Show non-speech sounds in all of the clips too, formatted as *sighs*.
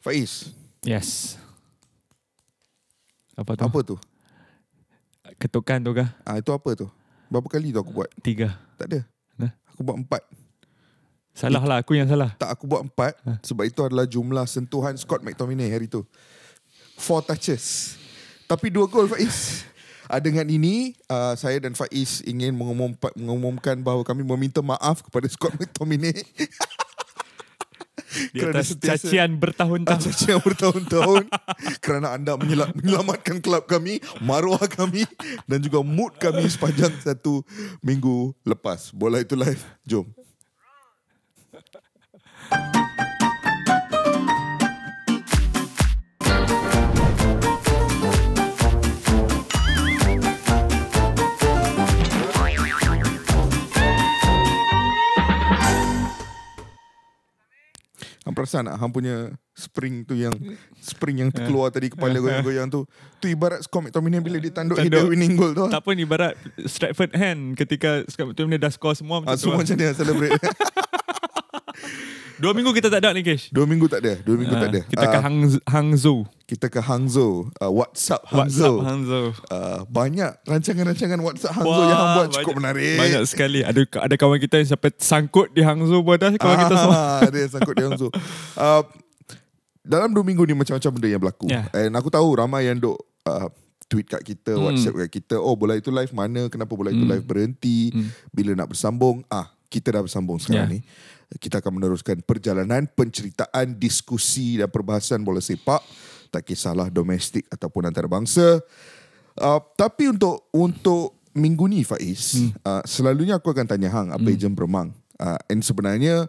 Faiz. Yes. Apa tu? Apa tu? Ketukan tu ke? Ah, itu apa tu? Berapa kali tu aku buat? Tiga. Tak ada. Nah. Aku buat empat. Salah lah aku yang salah. Tak aku buat empat ha. sebab itu adalah jumlah sentuhan Scott McTominay hari tu. Four touches. Tapi dua gol Faiz. Ah, dengan ini uh, saya dan Faiz ingin mengumum, mengumumkan bahawa kami meminta maaf kepada Scott *laughs* McTominay. Di atas sentiasa, cacian bertahun-tahun. Ah, cacian bertahun-tahun. *laughs* kerana anda menyelamatkan kelab kami, maruah kami dan juga mood kami sepanjang satu minggu lepas. Bola itu live. Jom. Jom. Hang perasan tak lah, Hang punya spring tu yang *laughs* Spring yang terkeluar tadi Kepala *laughs* goyang-goyang tu Tu ibarat Scott McTominay Bila dia tanduk Tandu. winning goal tu Tak pun ibarat Stratford hand Ketika Scott McTominay dah score semua ha, macam Semua tu. Lah. macam dia celebrate *laughs* Dua minggu kita tak ada ni Kish Dua minggu tak ada Dua minggu uh, tak ah, ada Kita ke ah, Hang Hangzhou Kita ke Hangzhou uh, ah, WhatsApp Hangzhou WhatsApp Hangzhou uh, Banyak rancangan-rancangan WhatsApp Hangzhou yang hang buat cukup menarik Banyak sekali Ada ada kawan kita yang sampai sangkut di Hangzhou pun ada Kawan uh, kita semua Ada *laughs* yang sangkut di Hangzhou uh, Dalam dua minggu ni macam-macam benda yang berlaku yeah. And aku tahu ramai yang duk uh, tweet kat kita mm. WhatsApp kat kita Oh bola itu live mana Kenapa bola mm. itu hmm. live berhenti mm. Bila nak bersambung Ah kita dah bersambung sekarang yeah. ni kita akan meneruskan perjalanan penceritaan diskusi dan perbahasan bola sepak tak kisahlah domestik ataupun antarabangsa uh, tapi untuk untuk minggu ni Faiz hmm. uh, selalunya aku akan tanya hang apa hmm. ejen Permang uh, and sebenarnya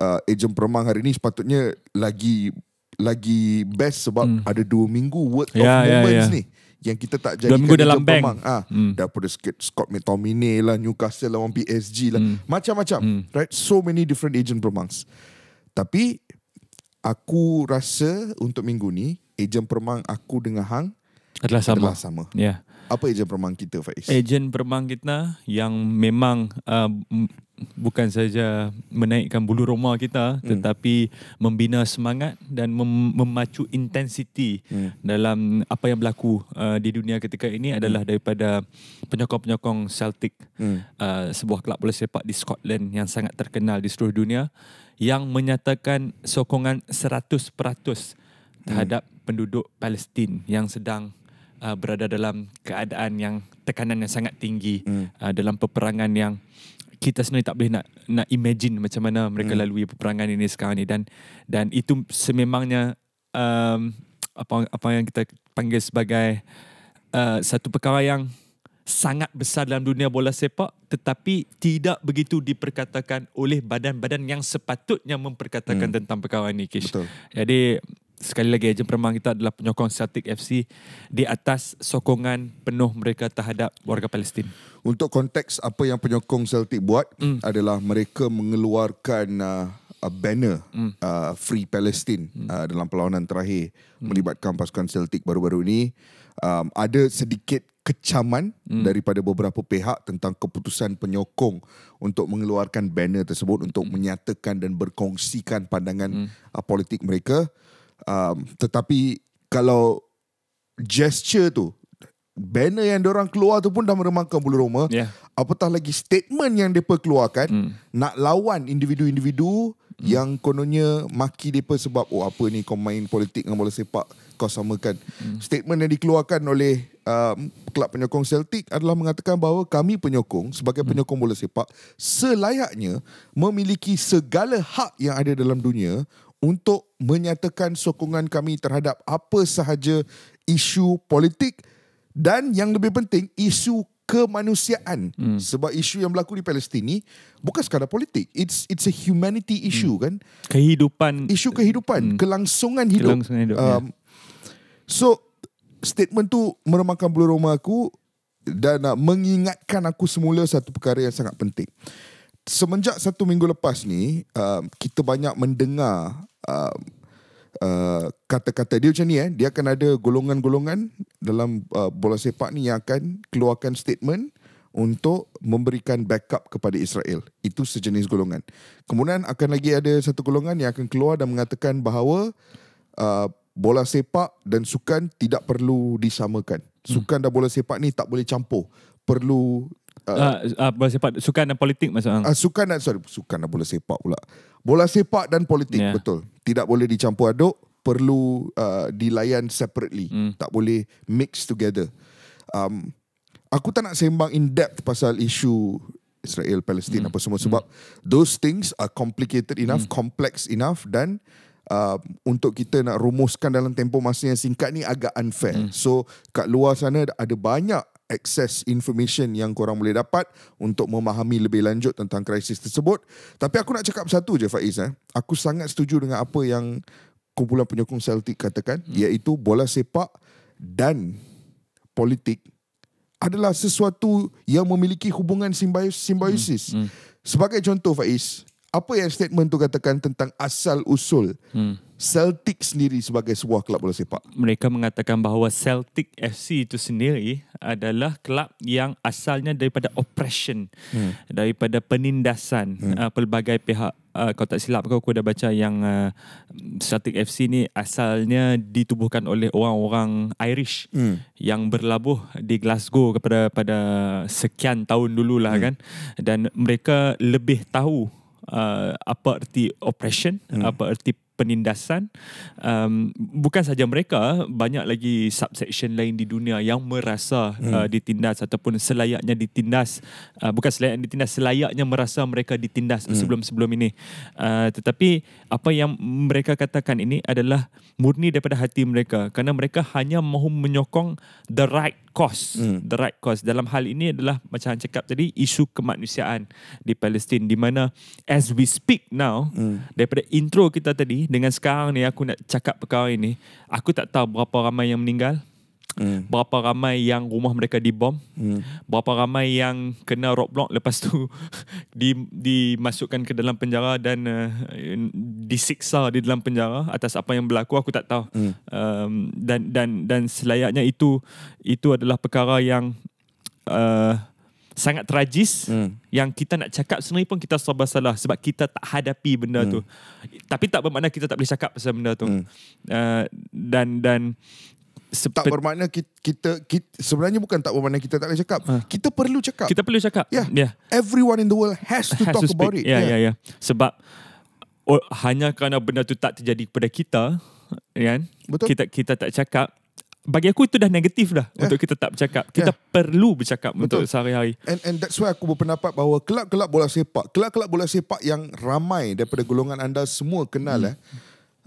uh, ejen Permang hari ni sepatutnya lagi lagi best sebab hmm. ada dua minggu worth yeah, of ya, ya, moments yeah. ni yang kita tak jadi dalam dia bank. ah ha, mm. daripada sikit Scott McTominay lah Newcastle lah PSG lah mm. macam-macam mm. right so many different agent permangs tapi aku rasa untuk minggu ni agent permang aku dengan Hang adalah sama. adalah sama yeah apa ejen permang kita Faiz? Ejen permang kita yang memang uh, bukan saja menaikkan bulu roma kita hmm. tetapi membina semangat dan mem- memacu intensiti hmm. dalam apa yang berlaku uh, di dunia ketika ini hmm. adalah daripada penyokong-penyokong Celtic hmm. uh, sebuah kelab bola sepak di Scotland yang sangat terkenal di seluruh dunia yang menyatakan sokongan 100% hmm. terhadap hmm. penduduk Palestin yang sedang uh, berada dalam keadaan yang tekanan yang sangat tinggi hmm. uh, dalam peperangan yang kita sebenarnya tak boleh nak nak imagine macam mana mereka hmm. lalui peperangan ini sekarang ni dan dan itu sememangnya um, apa apa yang kita panggil sebagai uh, satu perkara yang sangat besar dalam dunia bola sepak tetapi tidak begitu diperkatakan oleh badan-badan yang sepatutnya memperkatakan hmm. tentang perkara ini Kish. Betul. Jadi sekali lagi ejen Permang kita adalah penyokong Celtic FC di atas sokongan penuh mereka terhadap warga Palestin. Untuk konteks apa yang penyokong Celtic buat mm. adalah mereka mengeluarkan uh, a banner mm. uh, Free Palestine mm. uh, dalam perlawanan terakhir mm. melibatkan pasukan Celtic baru-baru ini um, ada sedikit kecaman mm. daripada beberapa pihak tentang keputusan penyokong untuk mengeluarkan banner tersebut untuk mm. menyatakan dan berkongsikan pandangan mm. politik mereka um, tetapi kalau gesture tu banner yang orang keluar tu pun dah meremangkan bulu roma yeah. apatah lagi statement yang depa keluarkan mm. nak lawan individu-individu mm. yang kononnya maki depa sebab oh apa ni kau main politik dengan bola sepak kau samakan mm. statement yang dikeluarkan oleh um, kelab penyokong Celtic adalah mengatakan bahawa kami penyokong sebagai hmm. penyokong mm. bola sepak selayaknya memiliki segala hak yang ada dalam dunia untuk menyatakan sokongan kami terhadap apa sahaja isu politik dan yang lebih penting isu kemanusiaan hmm. sebab isu yang berlaku di Palestin ni bukan sekadar politik it's it's a humanity hmm. issue hmm. kan kehidupan isu kehidupan hmm. kelangsungan hidup kelangsungan hidup ya. um, ya. so statement tu meremangkan bulu roma aku dan uh, mengingatkan aku semula satu perkara yang sangat penting semenjak satu minggu lepas ni uh, kita banyak mendengar uh, uh, kata-kata dia macam ni eh dia akan ada golongan-golongan dalam uh, bola sepak ni yang akan keluarkan statement untuk memberikan backup kepada Israel itu sejenis golongan kemudian akan lagi ada satu golongan yang akan keluar dan mengatakan bahawa uh, bola sepak dan sukan tidak perlu disamakan sukan hmm. dan bola sepak ni tak boleh campur perlu uh, bola sepak sukan dan politik maksud hang. Uh, sukan dan sorry, sukan dan bola sepak pula. Bola sepak dan politik yeah. betul. Tidak boleh dicampur aduk, perlu uh, dilayan separately. Mm. Tak boleh mix together. Um aku tak nak sembang in depth pasal isu Israel Palestin mm. apa semua hmm. sebab mm. those things are complicated enough, mm. complex enough dan Uh, untuk kita nak rumuskan dalam tempoh masa yang singkat ni agak unfair. Hmm. So kat luar sana ada banyak akses information yang korang boleh dapat untuk memahami lebih lanjut tentang krisis tersebut. Tapi aku nak cakap satu je Faiz. Eh. Aku sangat setuju dengan apa yang kumpulan penyokong Celtic katakan hmm. iaitu bola sepak dan politik adalah sesuatu yang memiliki hubungan simbios- simbiosis. Hmm. Hmm. Sebagai contoh Faiz, apa yang statement tu katakan tentang asal usul hmm. Celtic sendiri sebagai sebuah kelab bola sepak? Mereka mengatakan bahawa Celtic FC itu sendiri adalah kelab yang asalnya daripada oppression, hmm. daripada penindasan hmm. uh, pelbagai pihak. Uh, kau tak silap kau, kau dah baca yang uh, Celtic FC ni asalnya ditubuhkan oleh orang-orang Irish hmm. yang berlabuh di Glasgow kepada pada sekian tahun dululah hmm. kan. Dan mereka lebih tahu uh, apa erti oppression, hmm. apa erti penindasan um, bukan saja mereka banyak lagi subsection lain di dunia yang merasa hmm. uh, ditindas ataupun selayaknya ditindas uh, bukan selayaknya ditindas selayaknya merasa mereka ditindas hmm. sebelum-sebelum ini uh, tetapi apa yang mereka katakan ini adalah murni daripada hati mereka kerana mereka hanya mahu menyokong the right cause mm. the right cause dalam hal ini adalah macam yang cakap tadi isu kemanusiaan di Palestin di mana as we speak now mm. daripada intro kita tadi dengan sekarang ni aku nak cakap perkara ini aku tak tahu berapa ramai yang meninggal Hmm. Berapa ramai yang rumah mereka dibom? Hmm. Berapa ramai yang kena roadblock lepas tu *laughs* di dimasukkan ke dalam penjara dan uh, disiksa di dalam penjara atas apa yang berlaku aku tak tahu. Hmm. Um, dan dan dan selayaknya itu itu adalah perkara yang uh, sangat tragis hmm. yang kita nak cakap sendiri pun kita serba salah sebab kita tak hadapi benda hmm. tu. Tapi tak bermakna kita tak boleh cakap pasal benda tu. Hmm. Uh, dan dan Sep- tak bermakna kita, kita, kita sebenarnya bukan tak bermakna kita tak boleh cakap. Ha. Kita perlu cakap. Kita perlu cakap. Yeah. yeah. Everyone in the world has to *laughs* has talk to speak. about it. Yeah, yeah, yeah. yeah. Sebab oh, hanya kerana benda tu tak terjadi pada kita, kan? Betul. Kita kita tak cakap. Bagi aku itu dah negatif dah yeah. untuk kita tak bercakap. Ya. Kita yeah. perlu bercakap Betul. untuk sehari-hari. And and that's why aku berpendapat bahawa kelab-kelab bola sepak, kelab-kelab bola sepak yang ramai daripada golongan anda semua kenal hmm. eh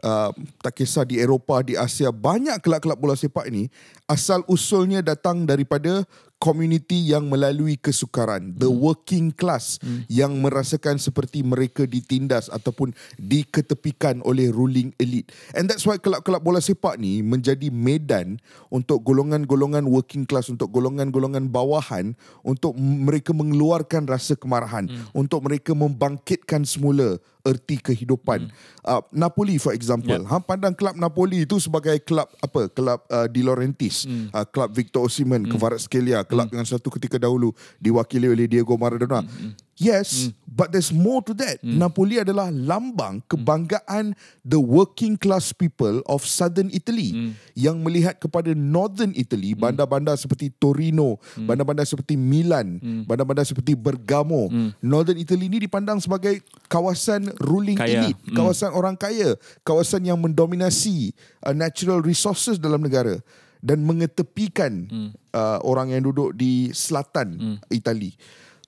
Uh, tak kisah di Eropah, di Asia, banyak kelab-kelab bola sepak ini asal usulnya datang daripada komuniti yang melalui kesukaran, the hmm. working class hmm. yang merasakan seperti mereka ditindas ataupun diketepikan oleh ruling elite. And that's why kelab-kelab bola sepak ni menjadi medan untuk golongan-golongan working class, untuk golongan-golongan bawahan untuk mereka mengeluarkan rasa kemarahan, hmm. untuk mereka membangkitkan semula erti kehidupan. Hmm. Uh, Napoli for example. Yeah. Hang pandang kelab Napoli itu sebagai kelab apa? Kelab uh, ah, Di Laurentiis, kelab hmm. uh, Victor Osimhen, hmm. Kvaratskhelia, kelab hmm. yang satu ketika dahulu diwakili oleh Diego Maradona. Hmm. hmm. Yes, mm. but there's more to that. Mm. Napoli adalah lambang kebanggaan mm. the working class people of southern Italy mm. yang melihat kepada northern Italy, hmm. bandar-bandar seperti Torino, mm. bandar-bandar seperti Milan, mm. bandar-bandar seperti Bergamo. Mm. Northern Italy ini dipandang sebagai kawasan ruling kaya. elite, hmm. kawasan mm. orang kaya, kawasan yang mendominasi uh, natural resources dalam negara dan mengetepikan mm. uh, orang yang duduk di selatan mm. Itali.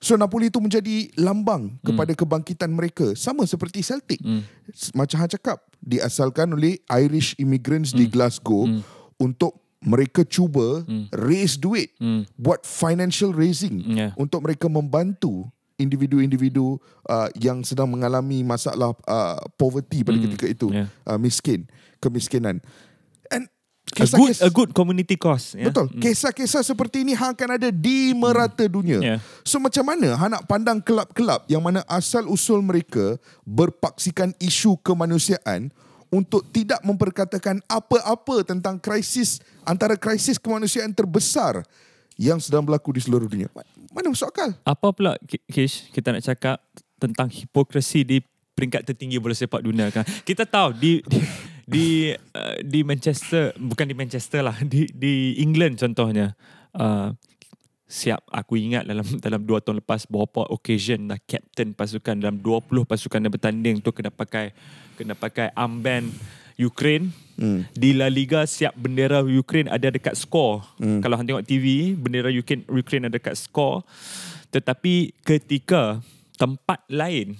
So Napoli itu menjadi lambang kepada hmm. kebangkitan mereka. Sama seperti Celtic. Mm. Macam Han cakap, diasalkan oleh Irish immigrants mm. di hmm. Glasgow mm. untuk mereka cuba mm. raise duit, mm. buat financial raising yeah. untuk mereka membantu individu-individu uh, yang sedang mengalami masalah uh, poverty pada mm. ketika itu. Yeah. Uh, miskin, kemiskinan a good a good community cause yeah? betul mm. kisah-kisah seperti ini hang akan ada di merata hmm. dunia yeah. so macam mana hang nak pandang kelab-kelab yang mana asal usul mereka berpaksikan isu kemanusiaan untuk tidak memperkatakan apa-apa tentang krisis antara krisis kemanusiaan terbesar yang sedang berlaku di seluruh dunia mana masuk akal apa pula kish kita nak cakap tentang hipokrisi di peringkat tertinggi boleh sepak dunia kan kita tahu di, di di uh, di Manchester bukan di Manchester lah di di England contohnya uh, siap aku ingat dalam *laughs* dalam 2 tahun lepas berapa occasion dah captain pasukan dalam 20 pasukan yang bertanding tu kena pakai kena pakai armband Ukraine hmm. di La Liga siap bendera Ukraine ada dekat skor hmm. kalau hang tengok TV bendera Ukraine ada dekat skor tetapi ketika tempat lain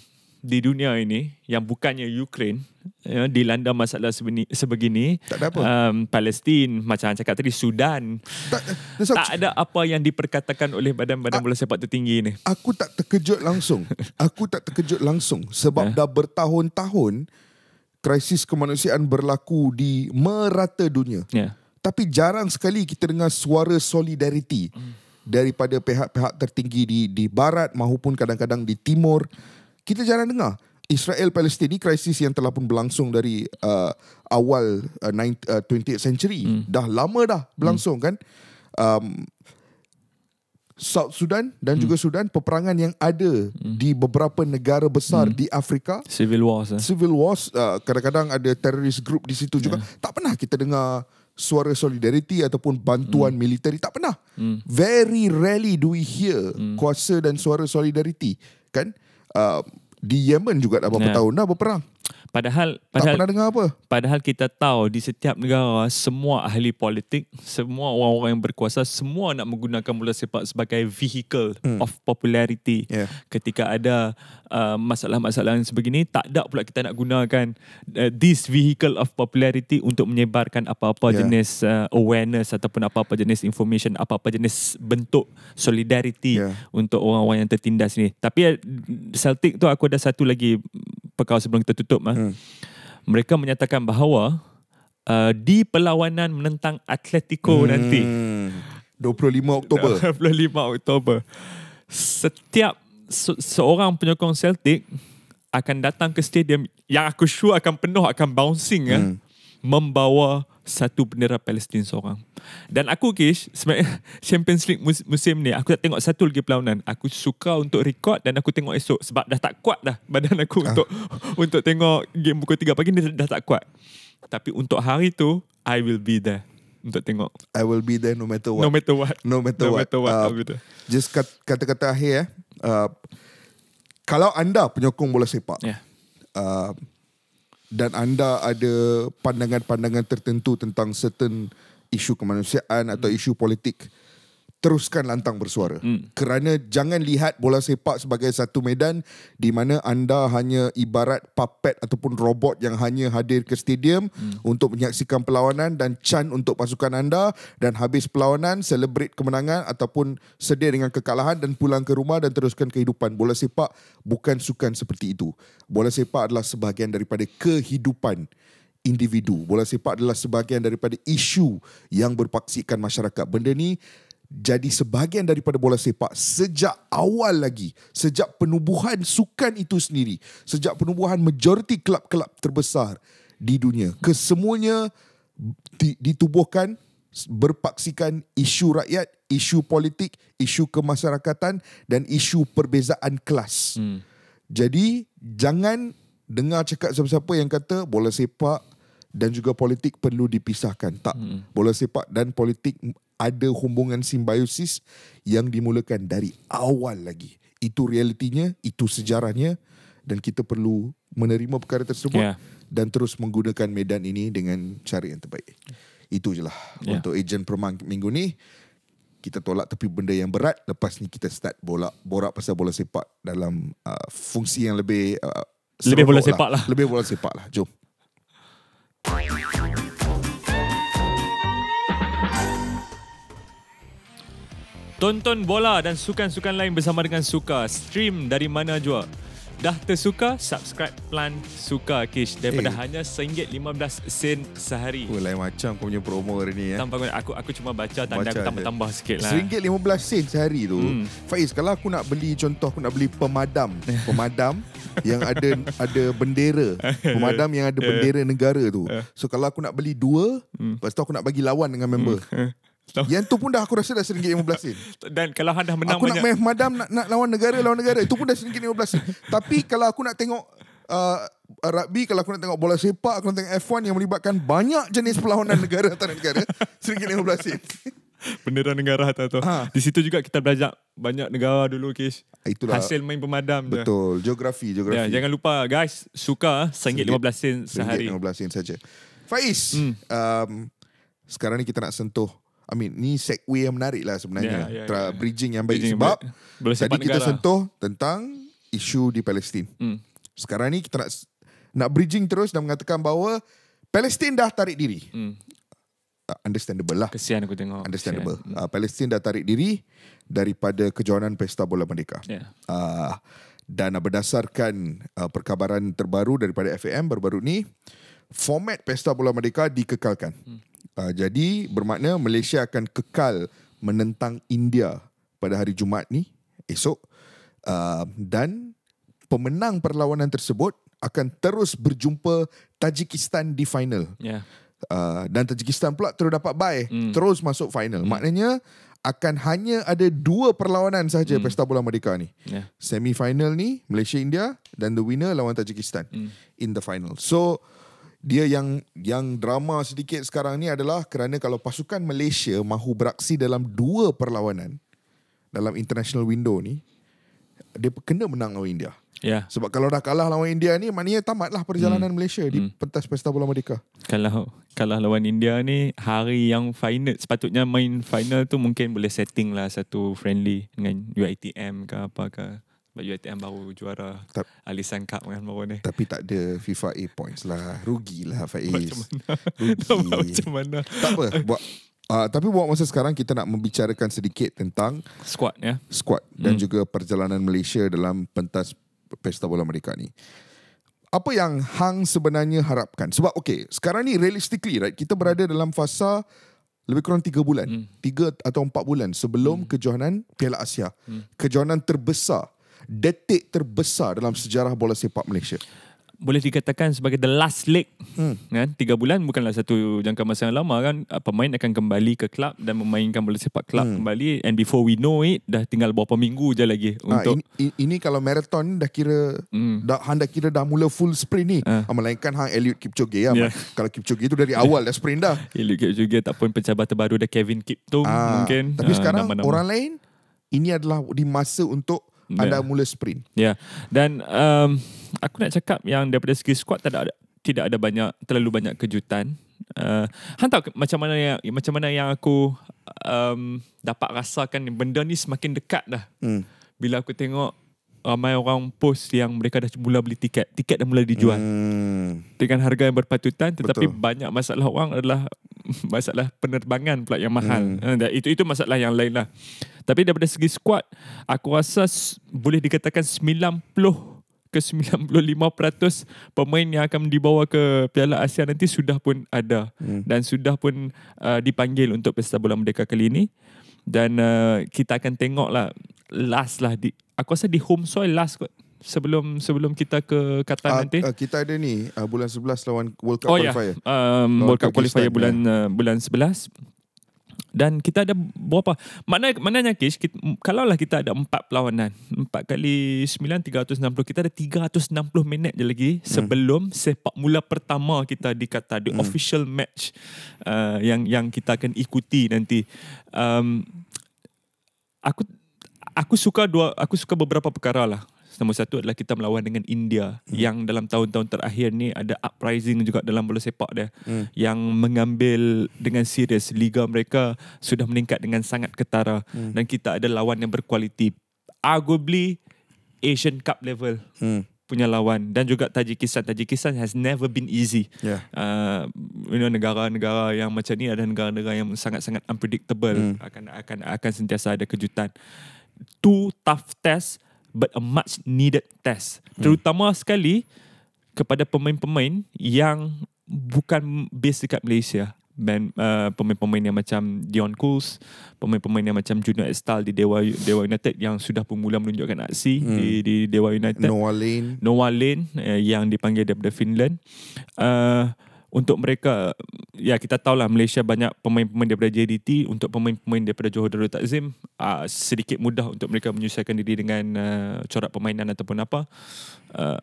di dunia ini yang bukannya Ukraine ya, dilanda masalah sebegini, sebegini tak ada apa. Um, Palestin macam yang cakap tadi Sudan tak, tak, eh, tak ada apa yang diperkatakan oleh badan-badan A, bola sepak tertinggi ini aku tak terkejut langsung *laughs* aku tak terkejut langsung sebab ya. dah bertahun-tahun krisis kemanusiaan berlaku di merata dunia ya. tapi jarang sekali kita dengar suara solidariti hmm. daripada pihak-pihak tertinggi di di barat maupun kadang-kadang di timur kita jarang dengar Israel Palestin ni krisis yang telah pun berlangsung dari uh, awal uh, 20th uh, century hmm. dah lama dah berlangsung hmm. kan um South Sudan dan hmm. juga Sudan peperangan yang ada hmm. di beberapa negara besar hmm. di Afrika civil wars eh. civil wars uh, kadang-kadang ada terrorist group di situ juga yeah. Hmm. tak pernah kita dengar suara solidariti ataupun bantuan hmm. military tak pernah hmm. very rarely do we hear hmm. kuasa dan suara solidariti kan uh, di Yemen juga dah berapa yeah. tahun dah berperang padahal tak padahal, pernah dengar apa padahal kita tahu di setiap negara semua ahli politik semua orang-orang yang berkuasa semua nak menggunakan bola sepak sebagai vehicle hmm. of popularity yeah. ketika ada uh, masalah-masalah yang sebegini tak ada pula kita nak gunakan uh, this vehicle of popularity untuk menyebarkan apa-apa yeah. jenis uh, awareness ataupun apa-apa jenis information apa-apa jenis bentuk solidarity yeah. untuk orang-orang yang tertindas ni tapi uh, Celtic tu aku ada satu lagi perkara sebelum kita tutup eh. hmm. mereka menyatakan bahawa uh, di perlawanan menentang Atletico hmm. nanti 25 Oktober 25 *laughs* Oktober setiap se- seorang penyokong Celtic akan datang ke stadium yang aku sure akan penuh akan bouncing eh. hmm. eh, membawa satu bendera Palestin seorang. Dan aku Kish, sebenarnya *laughs* Champions League mus- musim ni, aku tak tengok satu lagi perlawanan. Aku suka untuk record dan aku tengok esok sebab dah tak kuat dah badan aku ah. untuk *laughs* untuk tengok game pukul 3 pagi ni dah, tak kuat. Tapi untuk hari tu, I will be there untuk tengok. I will be there no matter what. No matter what. No matter what. No matter what. Uh, just kata-kata akhir eh. Uh, kalau anda penyokong bola sepak, yeah. uh, dan anda ada pandangan-pandangan tertentu tentang certain isu kemanusiaan atau hmm. isu politik teruskan lantang bersuara hmm. kerana jangan lihat bola sepak sebagai satu medan di mana anda hanya ibarat puppet ataupun robot yang hanya hadir ke stadium hmm. untuk menyaksikan perlawanan dan chant untuk pasukan anda dan habis perlawanan celebrate kemenangan ataupun sedih dengan kekalahan dan pulang ke rumah dan teruskan kehidupan bola sepak bukan sukan seperti itu bola sepak adalah sebahagian daripada kehidupan individu bola sepak adalah sebahagian daripada isu yang berpaksikan masyarakat benda ni jadi sebahagian daripada bola sepak sejak awal lagi sejak penubuhan sukan itu sendiri sejak penubuhan majoriti kelab-kelab terbesar di dunia kesemuanya ditubuhkan berpaksikan isu rakyat isu politik isu kemasyarakatan dan isu perbezaan kelas hmm. jadi jangan dengar cakap siapa-siapa yang kata bola sepak dan juga politik perlu dipisahkan tak hmm. bola sepak dan politik ada hubungan simbiosis yang dimulakan dari awal lagi. Itu realitinya, itu sejarahnya dan kita perlu menerima perkara tersebut yeah. dan terus menggunakan medan ini dengan cara yang terbaik. Itu je lah yeah. untuk ejen permang minggu ni. Kita tolak tapi benda yang berat. Lepas ni kita start bola, borak pasal bola sepak dalam uh, fungsi yang lebih... Uh, lebih bola sepak lah. Lebih bola sepak lah. Jom. Tonton bola dan sukan-sukan lain bersama dengan Suka. Stream dari mana jua? Dah tersuka, subscribe plan Suka Kish daripada hey. Eh. hanya RM1.15 sen sehari. Oh, lain macam kau punya promo hari ni. Eh. Tanpa, aku, aku cuma baca tanda baca aku tambah-tambah sikit lah. RM1.15 sen sehari tu. Hmm. Faiz, kalau aku nak beli contoh, aku nak beli pemadam. *laughs* Pemadam yang ada ada bendera. Pemadam yang ada *laughs* eh. bendera negara tu. Eh. So, kalau aku nak beli dua, hmm. lepas tu aku nak bagi lawan dengan member. Hmm. Yang tu pun dah aku rasa dah seringgit 15 sen. Dan kalau anda menang aku banyak. nak main madam nak, nak, lawan negara, lawan negara. Itu pun dah seringgit 15 sen. Tapi kalau aku nak tengok uh, rugby, kalau aku nak tengok bola sepak, aku nak tengok F1 yang melibatkan banyak jenis perlawanan negara tanah negara. Seringgit 15 sen. Bendera negara atau tu. Ha. Di situ juga kita belajar banyak negara dulu Kish. Ah, itulah. Hasil main pemadam Betul. je. Betul. Geografi, geografi. Ya, jangan lupa guys, suka ah, seringgit 15 sen sehari. Seringgit 15 sen saja. Faiz, hmm. um, sekarang ni kita nak sentuh I mean ni segway yang menarik lah sebenarnya yeah, yeah, yeah, yeah. bridging yang baik bridging sebab ber- tadi kita sentuh tentang isu di Palestin. Hmm. Sekarang ni kita nak nak bridging terus dan mengatakan bahawa Palestin dah tarik diri. Hmm. Uh, understandable lah. Kesian aku tengok. Understandable. Uh, Palestin dah tarik diri daripada kejohanan pesta bola merdeka. Yeah. Ya. Uh, dan berdasarkan uh, ah, perkabaran terbaru daripada FAM baru-baru ni format pesta bola merdeka dikekalkan. Hmm. Uh, jadi bermakna Malaysia akan kekal menentang India pada hari Jumaat ni esok uh, dan pemenang perlawanan tersebut akan terus berjumpa Tajikistan di final. Yeah. Ya. Uh, dan Tajikistan pula terus dapat bye mm. terus masuk final. Mm. Maknanya akan hanya ada dua perlawanan sahaja mm. Pesta Bola Merdeka ni. Yeah. Semi final ni Malaysia India dan the winner lawan Tajikistan mm. in the final. So dia yang yang drama sedikit sekarang ni adalah kerana kalau pasukan Malaysia mahu beraksi dalam dua perlawanan dalam international window ni dia kena menang lawan India. Yeah. Sebab kalau dah kalah lawan India ni maknanya tamatlah perjalanan hmm. Malaysia di hmm. pentas pesta bola merdeka. Kalau kalah lawan India ni hari yang final sepatutnya main final tu mungkin boleh setting lah satu friendly dengan UITM ke apa ke. Sebab UITM baru juara Ta- Alisan Cup kan baru ni. Tapi tak ada FIFA A points lah. Rugilah Faiz. Macam mana? Rugi. *laughs* Macam mana? Tak apa. Buat, uh, tapi buat masa sekarang kita nak membicarakan sedikit tentang squad ya. Squad dan hmm. juga perjalanan Malaysia dalam pentas Pesta Bola Amerika ni. Apa yang hang sebenarnya harapkan? Sebab okey, sekarang ni realistically right, kita berada hmm. dalam fasa lebih kurang tiga bulan, 3 hmm. atau empat bulan sebelum hmm. kejohanan Piala Asia. Hmm. Kejohanan terbesar detik terbesar dalam sejarah bola sepak Malaysia? Boleh dikatakan sebagai the last leg. Hmm. Kan? Tiga bulan bukanlah satu jangka masa yang lama kan. Ah, pemain akan kembali ke klub dan memainkan bola sepak klub hmm. kembali. And before we know it, dah tinggal beberapa minggu je lagi. Ah, untuk ha, ini, ini kalau marathon dah kira, hmm. dah, Han dah kira dah mula full sprint ni. Ha. Melainkan Hang Elliot Kipchoge. Lah. Ya. Yeah. Kalau Kipchoge tu dari awal dah sprint dah. *laughs* Elliot Kipchoge tak pun pencabar terbaru dah Kevin Kip ha. mungkin. Tapi ha, sekarang nama-nama. orang lain, ini adalah di masa untuk anda mula sprint. Ya. Yeah. Dan um, aku nak cakap yang daripada segi squad tak ada tidak ada banyak terlalu banyak kejutan. Uh, tahu macam mana yang macam mana yang aku um, dapat rasakan benda ni semakin dekat dah. Hmm. Bila aku tengok ramai uh, orang post yang mereka dah mula beli tiket. Tiket dah mula dijual. Hmm. Dengan harga yang berpatutan tetapi Betul. banyak masalah orang adalah *laughs* masalah penerbangan pula yang mahal. Hmm. Eh, itu itu masalah yang lain lah. Tapi daripada segi squad, aku rasa boleh dikatakan 90 ke 95% pemain yang akan dibawa ke Piala Asia nanti sudah pun ada. Hmm. Dan sudah pun uh, dipanggil untuk Pesta Bola Merdeka kali ini. Dan uh, kita akan tengok lah last lah di, aku rasa di home soil last kot sebelum sebelum kita ke Qatar uh, nanti. Uh, kita ada ni uh, bulan 11 lawan World Cup oh, ya. qualifier. Oh yeah. um, ya. World Cup ya. qualifier bulan uh, bulan 11. Dan kita ada berapa? Mana mananya Kish? Kalau lah kita ada empat perlawanan. Empat kali sembilan, tiga ratus enam puluh. Kita ada tiga ratus enam puluh minit je lagi hmm. sebelum sepak mula pertama kita di Qatar. The hmm. official match uh, yang yang kita akan ikuti nanti. Um, aku aku suka dua aku suka beberapa perkara lah. Nombor satu adalah kita melawan dengan India hmm. yang dalam tahun-tahun terakhir ni ada uprising juga dalam bola sepak dia hmm. yang mengambil dengan serius liga mereka sudah meningkat dengan sangat ketara hmm. dan kita ada lawan yang berkualiti arguably Asian Cup level. Hmm punya lawan dan juga Tajikistan Tajikistan has never been easy. Yeah. Uh, you know negara-negara yang macam ni ada negara-negara yang sangat-sangat unpredictable mm. akan akan akan sentiasa ada kejutan two tough tests but a much needed test. Terutama hmm. sekali kepada pemain-pemain yang bukan base dekat Malaysia. uh, pemain-pemain yang macam Dion Kools, pemain-pemain yang macam Junior Estal di Dewa Dewa United yang sudah pun menunjukkan aksi hmm. di, di Dewa United. Noah Lane. Noah Lane uh, yang dipanggil daripada Finland. Uh, untuk mereka ya kita tahulah Malaysia banyak pemain-pemain daripada JDT untuk pemain-pemain daripada Johor Darul Takzim uh, sedikit mudah untuk mereka menyesuaikan diri dengan uh, corak permainan ataupun apa uh,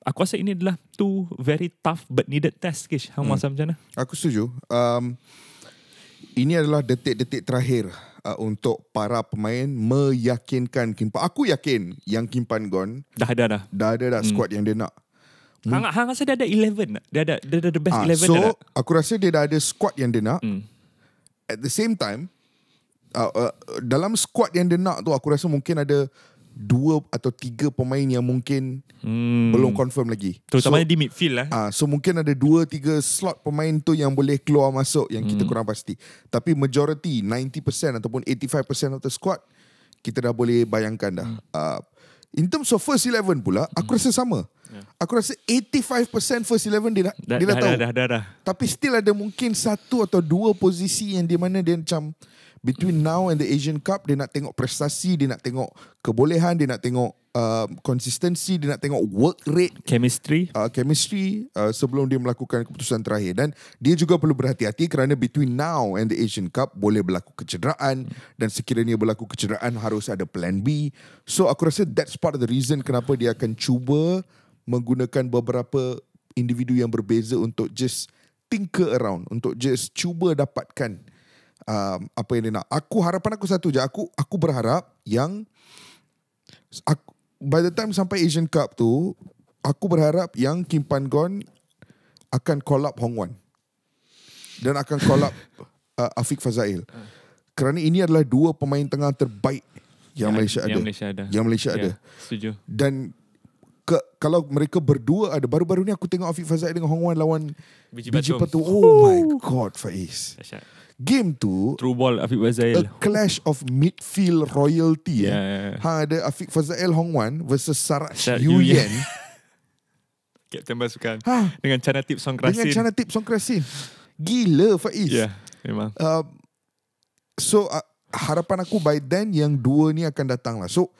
aku rasa ini adalah two very tough but needed test Kish hang hmm. macam mana aku setuju um, ini adalah detik-detik terakhir uh, untuk para pemain meyakinkan Kimpan. Aku yakin yang Kimpan gone. Dah ada dah. Dah ada dah hmm. squad yang dia nak. Hmm. Hang, hang rasa dia ada 11 Dia ada dia, dia, the best ha, ah, 11 So dah. aku rasa dia dah ada squad yang dia nak. Hmm. At the same time uh, uh, dalam squad yang dia nak tu aku rasa mungkin ada dua atau tiga pemain yang mungkin hmm. belum confirm lagi. Terutamanya so, di midfield lah. Ah, so mungkin ada dua tiga slot pemain tu yang boleh keluar masuk yang hmm. kita kurang pasti. Tapi majority 90% ataupun 85% of the squad kita dah boleh bayangkan dah. Hmm. Uh, In terms of first eleven pula, aku hmm. rasa sama. Aku rasa 85% first eleven dia, dah, dia dah, dah tahu. Dah, dah, dah, dah. Tapi still ada mungkin satu atau dua posisi yang di mana dia macam between now and the Asian Cup dia nak tengok prestasi dia nak tengok kebolehan dia nak tengok uh, dia nak tengok work rate chemistry uh, chemistry uh, sebelum dia melakukan keputusan terakhir dan dia juga perlu berhati-hati kerana between now and the Asian Cup boleh berlaku kecederaan dan sekiranya berlaku kecederaan harus ada plan B so aku rasa that's part of the reason kenapa dia akan cuba menggunakan beberapa individu yang berbeza untuk just tinker around untuk just cuba dapatkan um, apa yang dia nak. Aku harapan aku satu je. Aku aku berharap yang aku, by the time sampai Asian Cup tu, aku berharap yang Kim Pan Gon akan call up Hong Wan dan akan call up *laughs* uh, Afiq Fazail. Kerana ini adalah dua pemain tengah terbaik yang, ya, yang Malaysia ada. Yang Malaysia ada. Yang Malaysia ya, Setuju. Dan ke, kalau mereka berdua ada baru-baru ni aku tengok Afiq Fazail dengan Hong Wan lawan Biji, Biji Patu. Oh my god, Faiz game tu True ball Afiq Fazal, A clash of midfield royalty yeah, eh. yeah, yeah. Ha ada Afiq Fazal Hong Wan Versus Saraj Sar- Yu Yen *laughs* Captain Basukan ha. Dengan Chana Tip Song Krasin Dengan Chana Tip Song Krasin Gila Faiz Ya yeah, memang uh, So uh, harapan aku by then Yang dua ni akan datang lah So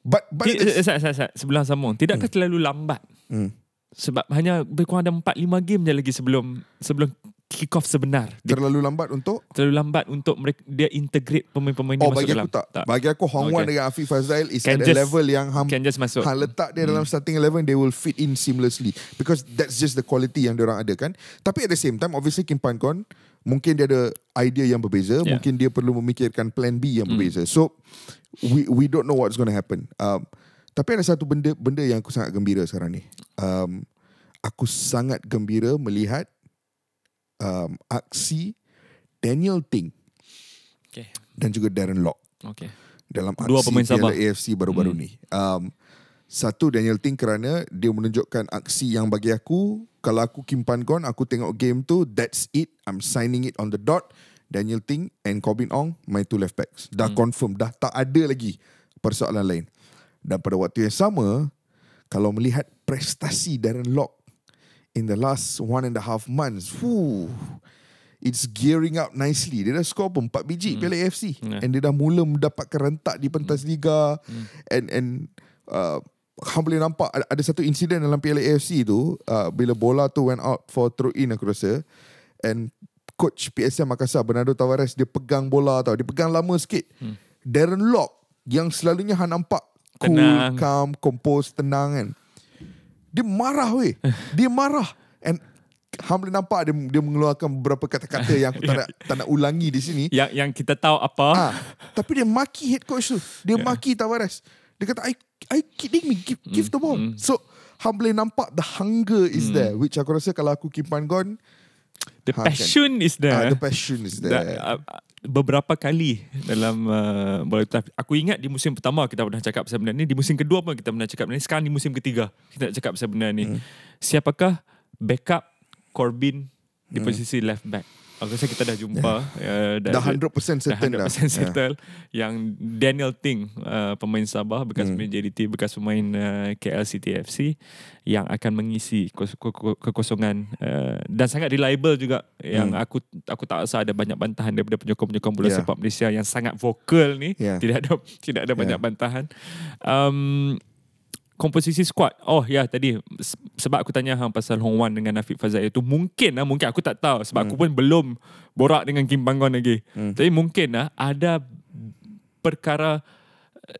But, but Ti, eh, sah, sah, sah. Sebelum sambung Tidakkah hmm. terlalu lambat hmm. Sebab hanya Berkurang ada 4-5 game je lagi Sebelum Sebelum kick off sebenar. Terlalu lambat untuk? Terlalu lambat untuk mereka, dia integrate pemain-pemain oh, dia masuk dalam. bagi aku tak. tak. Bagi aku, Hong Wan okay. dengan Afiq Fazail is can at just, a level yang ham, can just masuk. Ham letak dia hmm. dalam starting 11, they will fit in seamlessly. Because that's just the quality yang orang ada kan. Tapi at the same time, obviously Kim Pan Kon, mungkin dia ada idea yang berbeza. Yeah. Mungkin dia perlu memikirkan plan B yang hmm. berbeza. Hmm. So, we we don't know what's going to happen. Um, tapi ada satu benda benda yang aku sangat gembira sekarang ni. Um, aku sangat gembira melihat um, aksi Daniel Ting okay. dan juga Darren Lock okay. dalam aksi Dua pemain Sabah. AFC baru-baru hmm. ni. Um, satu Daniel Ting kerana dia menunjukkan aksi yang bagi aku kalau aku Kim gon aku tengok game tu that's it I'm signing it on the dot Daniel Ting and Corbin Ong my two left backs dah hmm. confirm dah tak ada lagi persoalan lain dan pada waktu yang sama kalau melihat prestasi Darren Lock in the last one and a half months. Whoo, it's gearing up nicely. Dia dah skor pun 4 biji hmm. Piala AFC. Yeah. And dia dah mula mendapatkan rentak di pentas hmm. liga. Hmm. And and uh, hang boleh nampak ada, ada satu insiden dalam Piala AFC tu. Uh, bila bola tu went out for throw in aku rasa. And coach PSM Makassar Bernardo Tavares dia pegang bola tau. Dia pegang lama sikit. Hmm. Darren Lock yang selalunya hang nampak cool, tenang. calm, composed, tenang kan. Dia marah weh. *laughs* Dia marah. And Ham boleh nampak dia, dia mengeluarkan beberapa kata-kata yang aku tak nak, *laughs* tak nak ulangi di sini. Yang, yang kita tahu apa. Ha, tapi dia maki head coach tu. Dia yeah. maki Tavares. Dia kata, I, I kidding me, give, mm. give the ball. Mm. mm. So, Ham boleh nampak the hunger is mm. there. Which aku rasa kalau aku Kim Pan Gon. The ha, passion kan. is there. Ha, the passion is there. The, uh, beberapa kali dalam uh, bola draft. Aku ingat di musim pertama kita pernah cakap pasal benda ni, di musim kedua pun kita pernah cakap benda ni, sekarang di musim ketiga kita nak cakap pasal benda ni. Hmm. Siapakah backup Corbin di hmm. posisi left back? Aku rasa kita dah jumpa *laughs* yeah. uh, dah, dah 100% settle dah 100% settle yeah. Yang Daniel Ting uh, Pemain Sabah Bekas hmm. pemain JDT Bekas pemain uh, KL City FC Yang akan mengisi Kekosongan uh, Dan sangat reliable juga Yang hmm. aku Aku tak rasa ada banyak bantahan Daripada penyokong-penyokong Bola yeah. sepak Malaysia Yang sangat vokal ni yeah. Tidak ada *laughs* Tidak ada yeah. banyak bantahan um, komposisi squad. Oh ya yeah, tadi sebab aku tanya hang pasal Hong Wan dengan Nafiq Fazal itu mungkin lah mungkin aku tak tahu sebab hmm. aku pun belum borak dengan Kim Bangon lagi. Hmm. Tapi mungkin lah ada perkara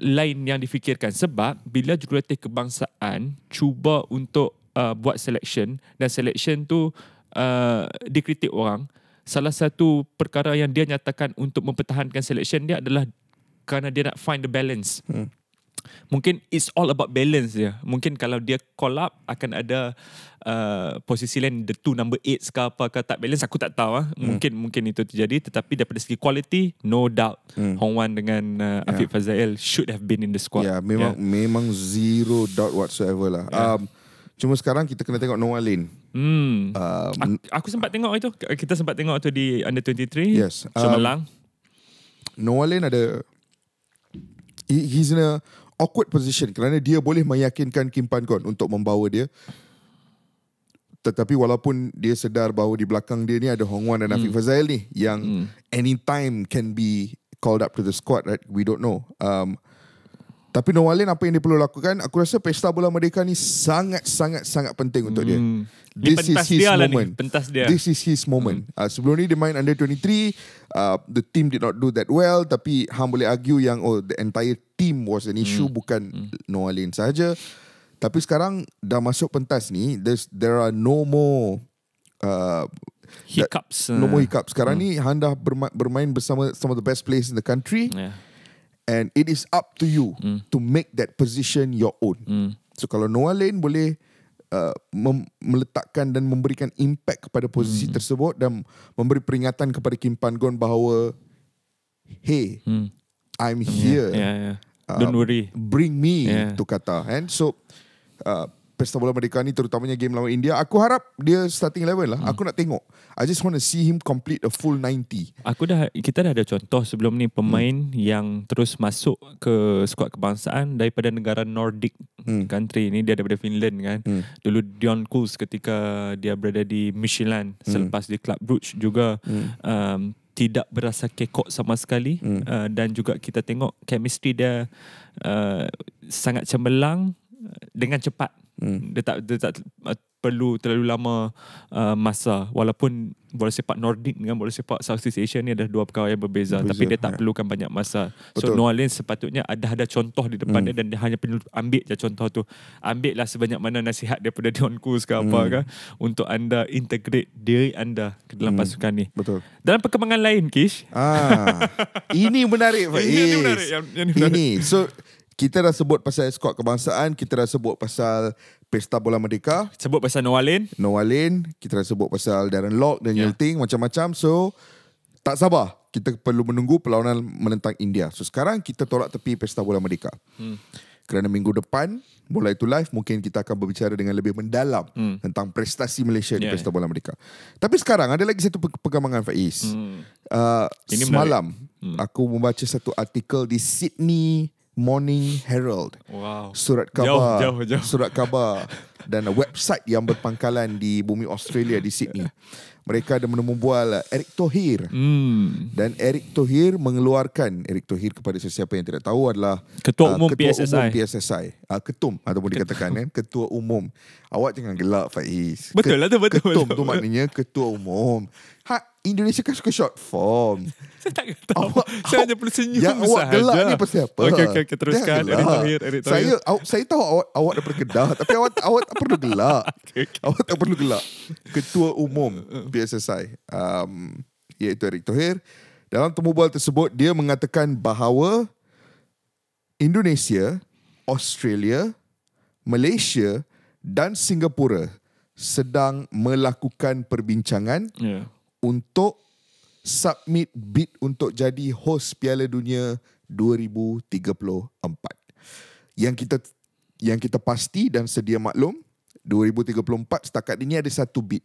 lain yang difikirkan sebab bila jurulatih kebangsaan cuba untuk uh, buat selection dan selection tu uh, dikritik orang salah satu perkara yang dia nyatakan untuk mempertahankan selection dia adalah kerana dia nak find the balance hmm. Mungkin it's all about balance dia. Mungkin kalau dia call up akan ada uh, posisi lain the two number eight ke apa ke tak balance aku tak tahu ah. Hmm. Mungkin mm. mungkin itu terjadi tetapi daripada segi quality no doubt mm. Hong Wan dengan uh, Afiq yeah. Fazail should have been in the squad. Yeah, memang yeah. memang zero doubt whatsoever lah. Yeah. Um cuma sekarang kita kena tengok Noah Lin. Hmm. Um, aku, aku sempat tengok itu. Kita sempat tengok itu di under 23. Yes. Semalam. Um, Noah Lin ada he, he's in a awkward position kerana dia boleh meyakinkan Kim Pan Kon untuk membawa dia. Tetapi walaupun dia sedar bahawa di belakang dia ni ada Hong Wan dan Afiq hmm. Fazail ni yang hmm. anytime can be called up to the squad right? we don't know. Um, tapi Noah apa yang dia perlu lakukan, aku rasa Pesta Bola Merdeka ni sangat-sangat-sangat penting untuk dia. Hmm. This is his lah moment. pentas dia. This is his moment. Hmm. Uh, sebelum ni dia main under 23, uh, ah, the team did not do that well. Tapi Ham boleh argue yang oh the entire team was an issue, hmm. bukan hmm. Noah Lane sahaja. Tapi sekarang dah masuk pentas ni, there are no more... Uh, hiccups. That, no more eh. hiccups. Sekarang hmm. ni, Han dah bermain bersama some of the best players in the country. Yeah. And it is up to you mm. to make that position your own. Mm. So kalau Noah lain boleh uh, meletakkan dan memberikan impact kepada posisi mm. tersebut dan memberi peringatan kepada Kim Pan-gon bahawa hey mm. I'm hmm. here. Yeah, yeah, yeah. Uh, Don't worry. Bring me yeah. to Qatar. And so uh, Pesta Bola Merdeka ni terutamanya game lawan India. Aku harap dia starting level lah. Hmm. Aku nak tengok. I just want to see him complete a full 90. Aku dah kita dah ada contoh sebelum ni pemain hmm. yang terus masuk ke skuad kebangsaan daripada negara Nordic hmm. country ni dia daripada Finland kan. Hmm. Dulu Dion Kuz ketika dia berada di Michelin hmm. selepas di Club Brugge juga hmm. um, tidak berasa kekok sama sekali hmm. uh, dan juga kita tengok chemistry dia uh, sangat cemerlang uh, dengan cepat Hmm. Dia tak dia tak uh, perlu terlalu lama uh, masa walaupun bola sepak Nordic dengan bola sepak Southeast Asia ni ada dua perkara yang berbeza, berbeza tapi dia tak ya. perlukan banyak masa Betul. so Noah Lane sepatutnya ada ada contoh di depan hmm. dia dan dia hanya perlu ambil je contoh tu ambil lah sebanyak mana nasihat daripada *laughs* Dion Kuz ke apa hmm. untuk anda integrate diri anda ke dalam hmm. pasukan ni Betul. dalam perkembangan lain Kish ah, *laughs* ini menarik Faiz ini, ini menarik, yang, yang menarik. ini so kita dah sebut pasal eskort kebangsaan, kita dah sebut pasal Pesta Bola Merdeka. Sebut pasal Noalin. Noalin. Kita dah sebut pasal Darren Lock Daniel yeah. Ting, macam-macam. So, tak sabar. Kita perlu menunggu perlawanan menentang India. So, sekarang kita tolak tepi Pesta Bola Merdeka. Hmm. Kerana minggu depan, bola itu live, mungkin kita akan berbicara dengan lebih mendalam hmm. tentang prestasi Malaysia yeah. di ya, Pesta ya. Bola Merdeka. Tapi sekarang, ada lagi satu perkembangan, Faiz. Hmm. Uh, semalam, hmm. aku membaca satu artikel di Sydney... Morning Herald. Wow. Surat khabar. Jauh, jauh, jauh. Surat khabar dan website yang berpangkalan di bumi Australia di Sydney mereka ada menemubual uh, Eric Tohir. Hmm. Dan Eric Tohir mengeluarkan Eric Tohir kepada sesiapa yang tidak tahu adalah Ketua uh, Umum Ketua PSSI. Umum PSSI. Uh, ketum ataupun ketum. dikatakan kan Ketua Umum. Awak jangan gelak Faiz. Betul lah tu betul. Ketum betul. tu maknanya Ketua Umum. Ha, Indonesia kan suka short form. *laughs* saya tak tahu. Awak, saya aw, hanya perlu senyum yang awak gelak ni pasal apa? Okey, okey, okay, teruskan. Eric Tohir, Eric Tohir. Saya, aw, saya tahu awak, awak daripada Kedah. tapi awak, awak tak perlu gelak. *laughs* okay, okay. Awak tak perlu gelak. Ketua Umum. Uh, PSSI um, iaitu Eric Thohir. Dalam temubual tersebut, dia mengatakan bahawa Indonesia, Australia, Malaysia dan Singapura sedang melakukan perbincangan yeah. untuk submit bid untuk jadi host Piala Dunia 2034. Yang kita yang kita pasti dan sedia maklum, 2034 setakat ini ada satu bid.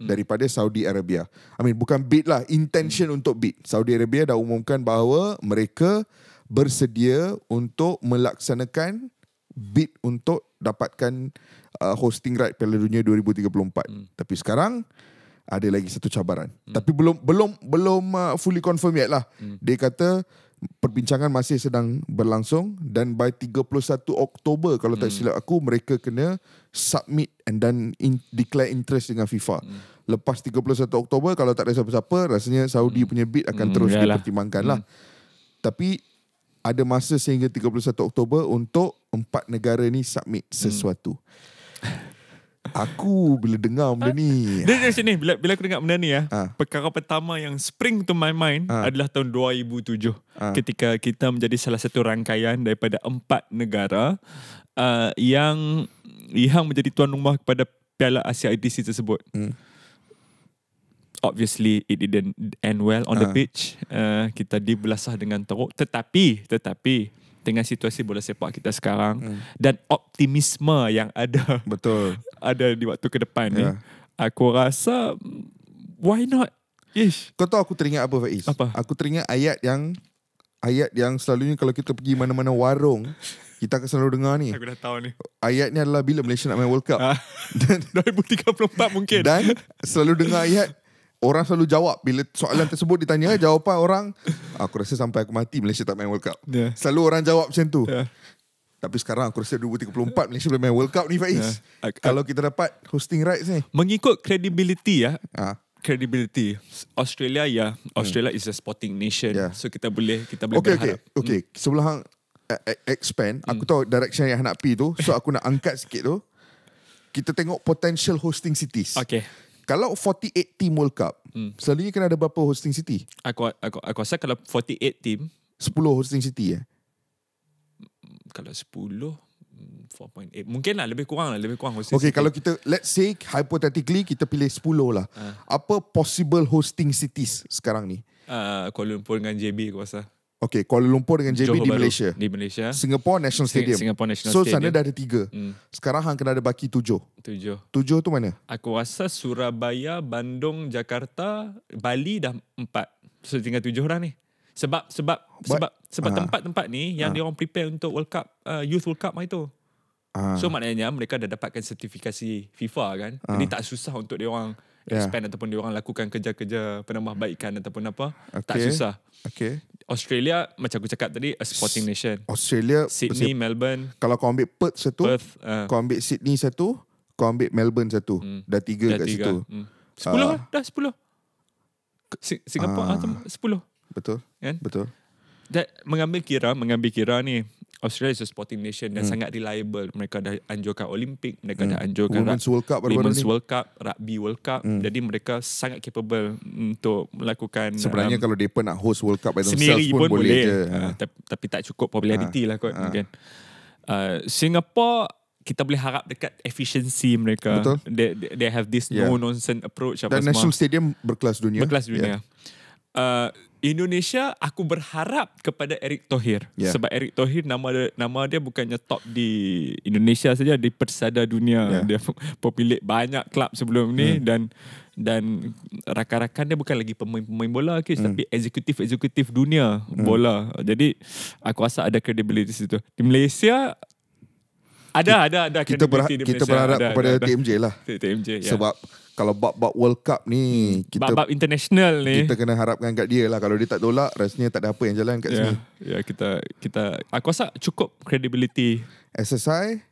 Hmm. daripada Saudi Arabia. I mean bukan bid lah, intention hmm. untuk bid. Saudi Arabia dah umumkan bahawa mereka bersedia untuk melaksanakan bid untuk dapatkan uh, hosting right Piala Dunia 2034. Hmm. Tapi sekarang ada lagi satu cabaran. Hmm. Tapi belum belum belum uh, fully confirm yet lah. Hmm. Dia kata perbincangan masih sedang berlangsung dan by 31 Oktober kalau tak hmm. silap aku mereka kena submit and then in, declare interest dengan FIFA. Hmm. Lepas 31 Oktober kalau tak ada siapa-siapa rasanya Saudi hmm. punya bid akan hmm, terus dipertimbangkan lah. Hmm. Tapi ada masa sehingga 31 Oktober untuk empat negara ni submit hmm. sesuatu. Hmm. Aku bila dengar benda ni. *laughs* Dia dia sini bila bila aku dengar benda ni ya. Ha. Perkara pertama yang spring to my mind ha. adalah tahun 2007 ha. ketika kita menjadi salah satu rangkaian daripada empat negara uh, yang yang menjadi tuan rumah kepada Piala Asia IDC tersebut. Hmm. Obviously it didn't end well on ha. the pitch. Uh, kita dibelasah dengan teruk tetapi tetapi dengan situasi bola sepak kita sekarang hmm. dan optimisme yang ada *laughs* betul ada di waktu ke depan yeah. ni ya. aku rasa why not ish kau tahu aku teringat apa Faiz apa? aku teringat ayat yang ayat yang selalunya kalau kita pergi mana-mana warung kita akan selalu dengar ni aku dah tahu ni ayat ni adalah bila Malaysia nak main World Cup ah. *laughs* *laughs* dan 2034 mungkin dan selalu dengar ayat Orang selalu jawab bila soalan tersebut ditanya *laughs* jawapan orang aku rasa sampai aku mati Malaysia tak main World Cup. Yeah. Selalu orang jawab macam tu. Yeah. Tapi sekarang aku rasa 2034 Malaysia boleh main World Cup ni Faiz. Yeah. Kalau kita dapat hosting rights ni. Mengikut credibility ya. Ha. Credibility Australia ya. Yeah. Australia hmm. is a sporting nation. Yeah. So kita boleh kita boleh okay, berharap. Hmm. Okay, okay. E, e, hmm. Sebelah hang expand, hmm. aku tahu direction yang nak pergi tu. So *laughs* aku nak angkat sikit tu. Kita tengok potential hosting cities. Okay kalau 48 team World Cup, hmm. selalunya kena ada berapa hosting city? Aku aku aku rasa kalau 48 team, 10 hosting city eh. Hmm, kalau 10 4.8 hmm, Mungkin lah Lebih kurang lah Lebih kurang hosting Okay city. kalau kita Let's say Hypothetically Kita pilih 10 lah uh. Apa possible hosting cities Sekarang ni uh, Kuala Lumpur dengan JB Aku rasa Okay, Kuala Lumpur dengan JB di Malaysia. Di Malaysia. Singapore National Stadium. Singapore National so, Stadium. So, sana dah ada tiga. Hmm. Sekarang Hang kena ada baki tujuh. Tujuh. Tujuh tu mana? Aku rasa Surabaya, Bandung, Jakarta, Bali dah empat. So, tinggal tujuh orang ni. Sebab, sebab, But, sebab, sebab uh, tempat-tempat ni yang uh. dia orang prepare untuk World Cup, uh, Youth World Cup itu. Uh. So, maknanya mereka dah dapatkan sertifikasi FIFA kan. Uh. Jadi, tak susah untuk dia orang ya. expand yeah. ataupun dia orang lakukan kerja-kerja penambahbaikan ataupun apa. Okay. Tak susah. Okay. Australia macam aku cakap tadi a sporting nation. Australia Sydney, Sydney Melbourne. Kalau kau ambil Perth satu, Perth, uh. kau ambil Sydney satu, kau ambil Melbourne satu. Hmm. Dah tiga dah kat tiga. situ. Hmm. Ah. Sepuluh uh, dah sepuluh. Singapura uh, ah. sepuluh. Betul. Kan? Betul. That, mengambil kira, mengambil kira ni, Australia is a sporting nation dan hmm. sangat reliable. Mereka dah anjurkan Olimpik, mereka hmm. dah anjurkan Women's World Cup, Women's World Cup, Rugby World Cup. Hmm. Jadi mereka sangat capable untuk melakukan. Sebenarnya um, kalau mereka nak host World Cup by themselves pun, pun boleh. Je. Uh, ah, tapi, tapi tak cukup popularity uh, ah, lah kot. Uh. Mungkin. Uh, Singapore kita boleh harap dekat efisiensi mereka. They, they, have this yeah. no nonsense approach. Dan national stadium berkelas dunia. Berkelas dunia. Yeah. Uh, Indonesia aku berharap kepada Eric Thohir yeah. sebab Eric Thohir nama dia, nama dia bukannya top di Indonesia saja di persada dunia yeah. dia pemilik banyak klub sebelum ni yeah. Hmm. dan dan rakan-rakan dia bukan lagi pemain-pemain bola ke mm. tapi eksekutif-eksekutif dunia mm. bola jadi aku rasa ada credibility situ di Malaysia ada ada ada kita, berha- kita berharap kepada ada, TMJ lah TMJ yeah. sebab kalau bab-bab World Cup ni hmm. kita bab-bab international ni kita kena harapkan kat dia lah kalau dia tak tolak rasanya tak ada apa yang jalan kat yeah. sini. Ya yeah, kita kita aku rasa cukup credibility SSI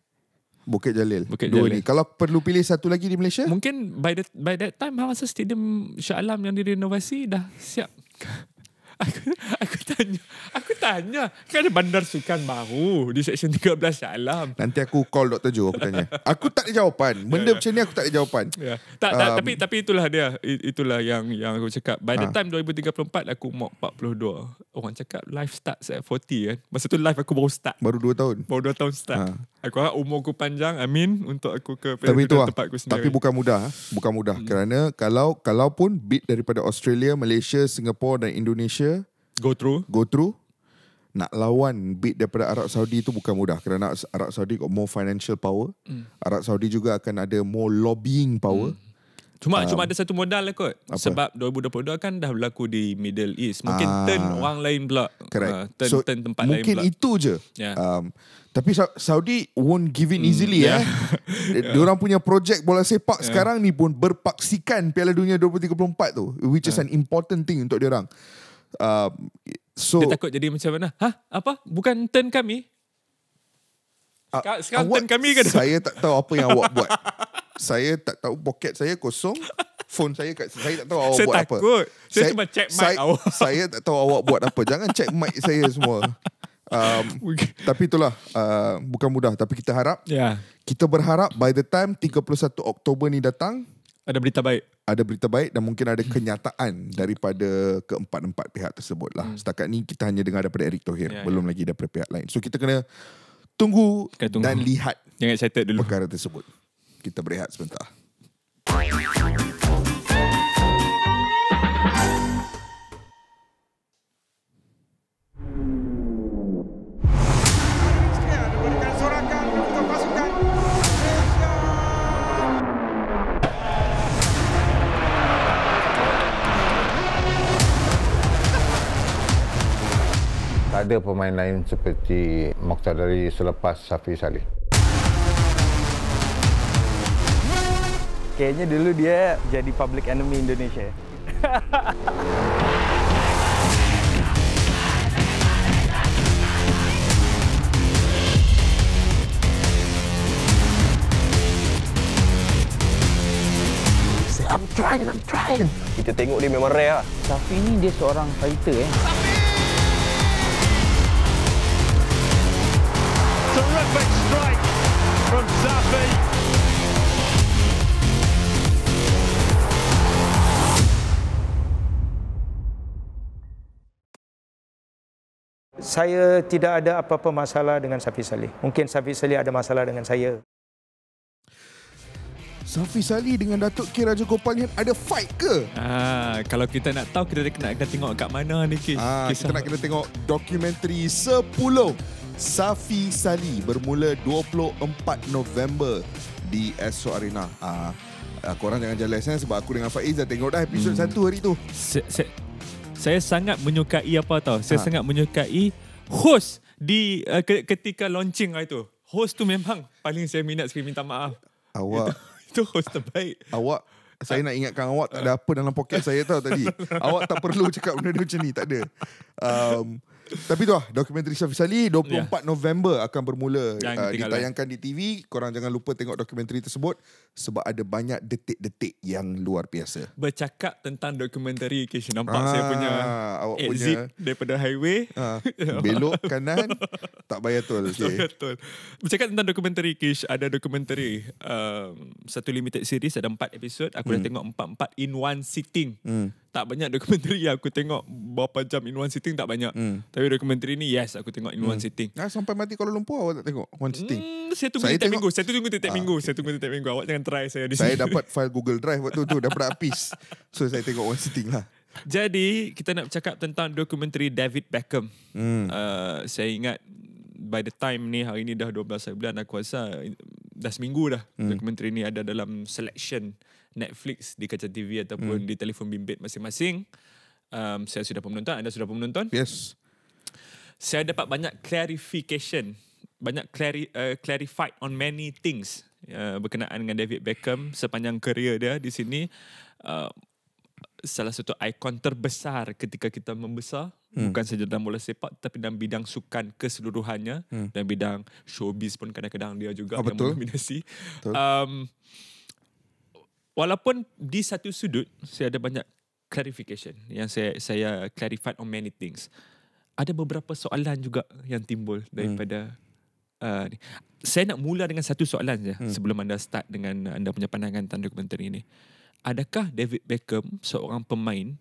Bukit Jalil. Bukit Dua Jalil. ni. Kalau perlu pilih satu lagi di Malaysia? Mungkin by that by that time masa stadium Shah yang direnovasi dah siap. *laughs* aku aku tanya aku tanya kan ada bandar sukan baru di section 13 ya Alam. nanti aku call Dr. Joe aku tanya *laughs* aku tak ada jawapan benda yeah, yeah. macam ni aku tak ada jawapan yeah. tak, um, tak, tapi um, tapi itulah dia itulah yang yang aku cakap by the ha. time 2034 aku mock 42 orang cakap life starts at 40 kan masa tu life aku baru start baru 2 tahun baru 2 tahun start ha. Aku harap umur aku panjang I Amin mean, Untuk aku ke Tapi itu lah Tapi bukan mudah eh. Bukan mudah hmm. Kerana Kalau kalau pun beat daripada Australia Malaysia Singapura dan Indonesia Go through Go through Nak lawan beat daripada Arab Saudi Itu bukan mudah Kerana Arab Saudi Got more financial power hmm. Arab Saudi juga akan ada More lobbying power hmm. Cuma um, cuma ada satu modal lah kot. Apa? Sebab 2022 kan dah berlaku di Middle East. Mungkin uh, turn orang lain pula. Correct. Uh, turn, so, turn tempat lain pula. Mungkin itu je. Yeah. Um, tapi Saudi won't give in hmm, easily. Mm, ya. yeah. eh. yeah. *laughs* Orang punya projek bola sepak yeah. sekarang ni pun berpaksikan Piala Dunia 2034 tu. Which is yeah. an important thing untuk dia orang. Um, so, dia takut jadi macam mana? Hah? Apa? Bukan turn kami? uh, sekarang turn kami ke? Saya tak tahu apa yang awak buat. *laughs* saya tak tahu poket saya kosong *laughs* phone saya kat saya tak tahu awak saya buat takut. apa saya takut saya, cuma check mic saya, awak *laughs* saya tak tahu awak buat apa jangan check mic saya semua um, tapi itulah uh, bukan mudah tapi kita harap yeah. kita berharap by the time 31 Oktober ni datang ada berita baik ada berita baik dan mungkin ada kenyataan daripada keempat-empat pihak tersebut lah. Hmm. Setakat ni kita hanya dengar daripada Eric Tohir. Ya, belum ya. lagi daripada pihak lain. So kita kena tunggu, kena tunggu. dan lihat Jangan excited dulu. perkara tersebut kita berehat sebentar. ada pemain lain seperti Mokhtar dari selepas Safi Salih. kayaknya dulu dia jadi public enemy Indonesia. I'm trying, I'm trying. Kita tengok dia memang rare lah. Safi ni dia seorang fighter eh. Terrific strike from Safi. saya tidak ada apa-apa masalah dengan Safi Salih. Mungkin Safi Salih ada masalah dengan saya. Safi Salih dengan Datuk K. Raja Gopal ni ada fight ke? Ah, kalau kita nak tahu, kita nak kena tengok kat mana ni kes. Ah, kisah. kita nak ah. kena tengok dokumentari 10 Safi Salih bermula 24 November di Esso Arena. Ah, ah, korang jangan jelas eh, sebab aku dengan Faiz dah tengok dah episod hmm. satu hari tu. Se, se, saya sangat menyukai apa tau. Saya ha. sangat menyukai host di uh, ketika launching hari tu. Host tu memang paling saya minat sekali minta maaf. Awak *laughs* itu host terbaik. Awak saya nak ingatkan awak tak ada apa dalam poket saya tau tadi. *laughs* awak tak perlu cakap benda macam ni, tak ada. Um, tapi tu lah Dokumentari Syafiq Sali 24 yeah. November Akan bermula uh, Ditayangkan lah. di TV Korang jangan lupa Tengok dokumentari tersebut Sebab ada banyak Detik-detik Yang luar biasa Bercakap tentang Dokumentari Kesian nampak ah, Saya punya awak Exit punya, Daripada highway ah, Belok kanan Tak bayar tol *laughs* okay. Betul Bercakap tentang Dokumentari Kish Ada dokumentari um, Satu limited series Ada empat episod Aku hmm. dah tengok empat empat In one sitting Hmm tak banyak dokumentari yang aku tengok berapa jam in one sitting tak banyak. Mm. Tapi dokumentari ni yes aku tengok in mm. one hmm. sitting. Nah, sampai mati kalau lumpur awak tak tengok one sitting. Mm, saya tunggu setiap minggu. Saya tunggu setiap ah, minggu. Okay. Saya tunggu setiap minggu. Awak jangan try saya di sini. Saya dapat file *laughs* Google Drive waktu tu dah pernah habis. So saya tengok one sitting lah. Jadi kita nak bercakap tentang dokumentari David Beckham. Mm. Uh, saya ingat by the time ni hari ni dah 12 bulan aku rasa dah seminggu dah mm. dokumentari ni ada dalam selection. Netflix di kaca TV ataupun hmm. di telefon bimbit masing-masing. Um, saya sudah pun menonton, anda sudah pun menonton. Yes. Saya dapat banyak clarification, banyak clari, uh, clarified on many things uh, berkenaan dengan David Beckham sepanjang kerjaya dia di sini. Uh, salah satu ikon terbesar ketika kita membesar hmm. bukan saja dalam bola sepak tapi dalam bidang sukan keseluruhannya hmm. dan bidang showbiz pun kadang-kadang dia juga oh, yang betul. Um, walaupun di satu sudut saya ada banyak clarification yang saya saya clarify on many things. Ada beberapa soalan juga yang timbul hmm. daripada hmm. uh, Saya nak mula dengan satu soalan saja hmm. sebelum anda start dengan anda punya pandangan tentang dokumentari ini. Adakah David Beckham seorang pemain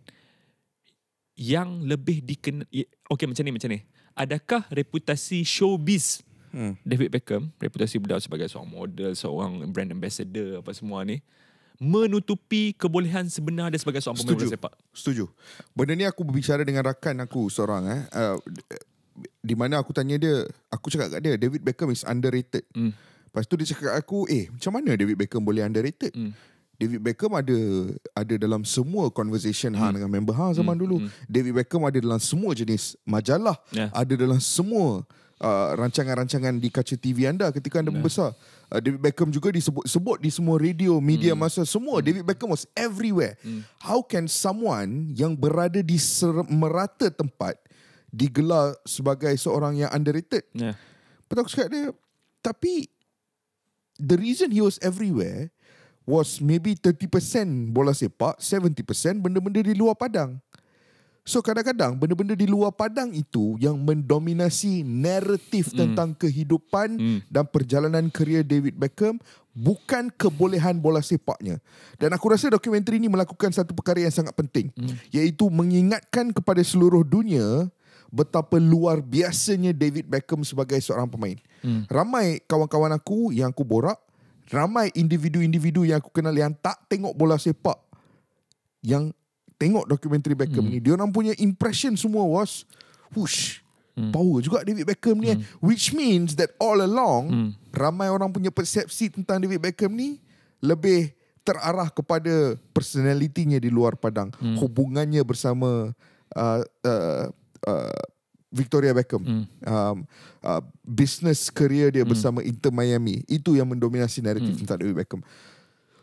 yang lebih dikenal ya, okey macam ni macam ni. Adakah reputasi showbiz hmm. David Beckham, reputasi beliau sebagai seorang model, seorang brand ambassador apa semua ni, menutupi kebolehan sebenar dia sebagai seorang pemain sepak. Setuju. Benda ni aku berbicara dengan rakan aku seorang eh. Uh, di mana aku tanya dia, aku cakap kat dia David Beckham is underrated. Hmm. Lepas tu dia cakap kat aku, eh macam mana David Beckham boleh underrated? Hmm. David Beckham ada ada dalam semua conversation ha hmm. Han dengan member Han zaman hmm. dulu. Hmm. David Beckham ada dalam semua jenis majalah, yeah. ada dalam semua uh, rancangan-rancangan di kaca TV anda ketika anda membesar. Uh, David Beckham juga disebut sebut di semua radio, media mm. masa semua mm. David Beckham was everywhere. Mm. How can someone yang berada di ser- merata tempat digelar sebagai seorang yang underrated? Yeah. Ya. aku cakap dia tapi the reason he was everywhere was maybe 30% bola sepak, 70% benda-benda di luar padang. So kadang-kadang benda-benda di luar padang itu yang mendominasi naratif mm. tentang kehidupan mm. dan perjalanan kerjaya David Beckham bukan kebolehan bola sepaknya. Dan aku rasa dokumentari ini melakukan satu perkara yang sangat penting mm. iaitu mengingatkan kepada seluruh dunia betapa luar biasanya David Beckham sebagai seorang pemain. Mm. Ramai kawan-kawan aku yang aku borak, ramai individu-individu yang aku kenal yang tak tengok bola sepak yang tengok dokumentari Beckham mm. ni dia orang punya impression semua was whoosh mm. power juga David Beckham ni mm. which means that all along mm. ramai orang punya persepsi tentang David Beckham ni lebih terarah kepada personalitinya di luar padang mm. hubungannya bersama uh, uh, uh, Victoria Beckham mm. um, uh, business career dia mm. bersama Inter Miami itu yang mendominasi naratif mm. tentang David Beckham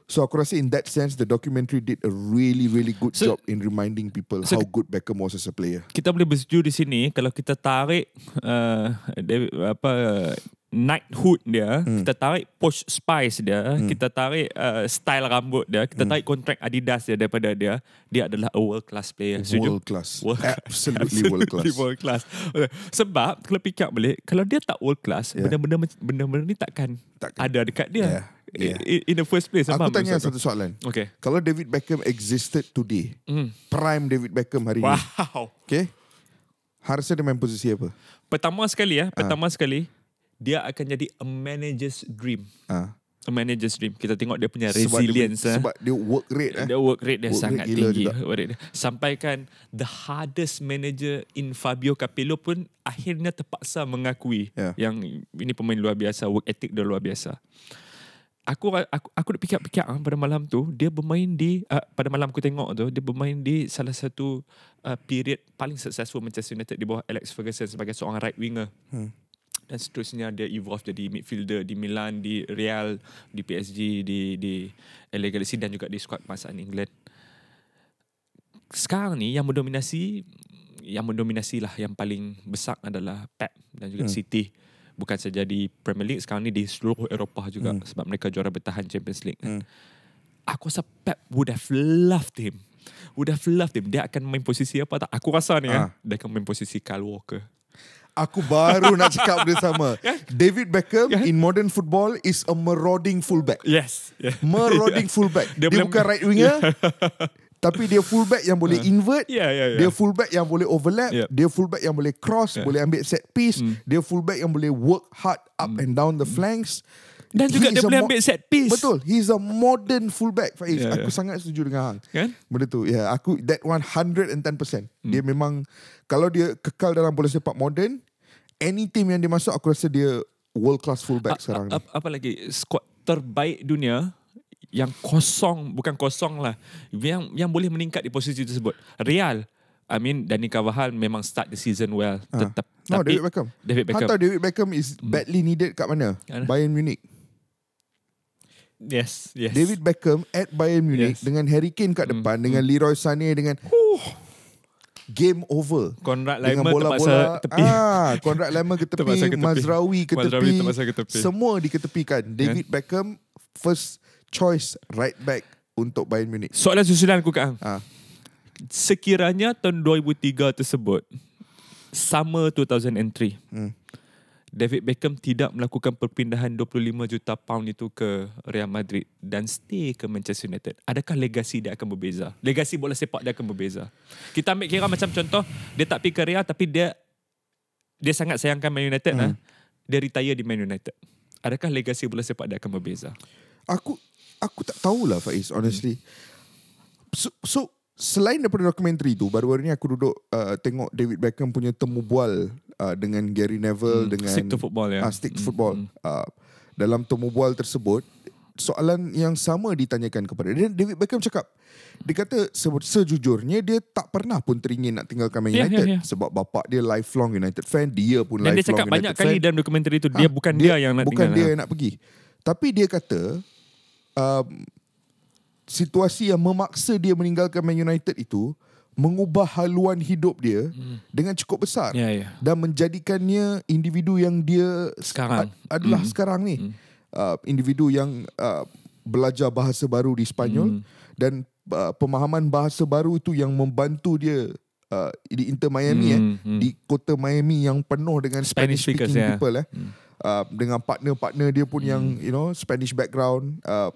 So aku rasa in that sense the documentary did a really really good so, job in reminding people so how good Beckham was as a player. Kita boleh bersetuju di sini kalau kita tarik uh, David, apa uh, knighthood dia, hmm. kita tarik posh spice dia, hmm. kita tarik uh, style rambut dia, kita hmm. tarik kontrak Adidas dia daripada dia, dia adalah a world class player. World *laughs* class. Absolutely world class. world class. Sebab kalau fikir boleh, kalau dia tak world class, yeah. benda-benda benda-benda ni takkan, takkan ada dekat dia. Yeah yeah. in, in the first place. Aku tanya bersama. satu soalan. Okay. Kalau David Beckham existed today, mm. prime David Beckham hari wow. ini. Okay. Harusnya dia main posisi apa? Pertama sekali ya, uh. pertama sekali dia akan jadi a manager's dream. Uh. A manager's dream. Kita tengok dia punya sebab resilience. Eh. Dia, ha. Eh. Sebab dia work rate. Dia work rate dia work sangat rate tinggi. Work rate dia. Sampaikan the hardest manager in Fabio Capello pun akhirnya terpaksa mengakui yeah. yang ini pemain luar biasa, work ethic dia luar biasa aku aku aku nak pikir-pikir ah, pada malam tu dia bermain di uh, pada malam aku tengok tu dia bermain di salah satu uh, period paling successful Manchester United di bawah Alex Ferguson sebagai seorang right winger. Hmm. Dan seterusnya dia evolve jadi midfielder di Milan, di Real, di PSG, di di LA Galaxy dan juga di squad masaan England. Sekarang ni yang mendominasi yang mendominasi lah yang paling besar adalah Pep dan juga hmm. City bukan saja di Premier League sekarang ni di seluruh Eropah juga hmm. sebab mereka juara bertahan Champions League. Hmm. Aku rasa Pep would have loved him. Would have loved him. Dia akan main posisi apa tak? Aku rasa ni ha. ya, ah. dia akan main posisi Kyle Walker. Aku baru nak cakap benda sama. *laughs* Yeah. David Beckham yeah. in modern football is a marauding fullback. Yes. Yeah. Marauding *laughs* yeah. fullback. Dia, dia bukan right winger. *laughs* Yeah. Tapi dia fullback yang boleh ah. invert, yeah, yeah, yeah. dia fullback yang boleh overlap, yeah. dia fullback yang boleh cross, yeah. boleh ambil set piece, mm. dia fullback yang boleh work hard up mm. and down the mm. flanks. Dan juga dia boleh ambil set piece. Betul. He's a modern fullback Faiz. Yeah, aku sangat setuju dengan hang. Kan? Benda tu. Yeah, aku that one 110%. Mm. Dia memang kalau dia kekal dalam bola sepak modern, any team yang dia masuk aku rasa dia world class fullback a- sekarang. A- apa lagi? Squad terbaik dunia yang kosong bukan kosong lah yang yang boleh meningkat di posisi tersebut Real I mean Danny Carvajal memang start the season well ha. tetap no, tapi David Beckham David Beckham Hantar David Beckham is hmm. badly needed kat mana Bayern Munich Yes, yes. David Beckham at Bayern Munich yes. dengan Harry Kane kat hmm, depan mm. dengan Leroy Sané dengan uh, game over. Conrad Lehmann dengan bola -bola, terpaksa tepi. Ah, Conrad Lehmann ke tepi, Mazraoui ke tepi. Semua diketepikan. David yeah. Beckham first choice right back untuk Bayern Munich? Soalan susulan aku kan. Ha. Sekiranya tahun 2003 tersebut sama 2003. Hmm. David Beckham tidak melakukan perpindahan 25 juta pound itu ke Real Madrid dan stay ke Manchester United. Adakah legasi dia akan berbeza? Legasi bola sepak dia akan berbeza. Kita ambil kira macam contoh, dia tak pergi ke Real tapi dia dia sangat sayangkan Man United. Hmm. Ha? Dia retire di Man United. Adakah legasi bola sepak dia akan berbeza? Aku aku tak tahulah Faiz honestly. So, so selain daripada dokumentari tu baru-baru ni aku duduk uh, tengok David Beckham punya temu bual uh, dengan Gary Neville mm, dengan Stick to Football ya. Uh, stick to hmm, Football. Mm. Uh, dalam temu bual tersebut soalan yang sama ditanyakan kepada dia David Beckham cakap dia kata se- sejujurnya dia tak pernah pun teringin nak tinggalkan Man ya, ya, United yeah, yeah, yeah. sebab bapak dia lifelong United fan dia pun dan lifelong United fan dan dia cakap banyak United kali dalam dokumentari itu dia ah, bukan dia, dia yang nak bukan tinggal bukan dia lah. yang nak pergi tapi dia kata um, situasi yang memaksa dia meninggalkan Man United itu mengubah haluan hidup dia hmm. dengan cukup besar yeah, yeah. dan menjadikannya individu yang dia sekarang a- adalah hmm. sekarang ni hmm. uh, individu yang uh, belajar bahasa baru di Spanyol hmm. dan uh, pemahaman bahasa baru itu yang membantu dia uh, di Inter Miami hmm. eh hmm. di kota Miami yang penuh dengan Spanish speaking yeah. people eh hmm uh, dengan partner-partner dia pun hmm. yang you know Spanish background uh,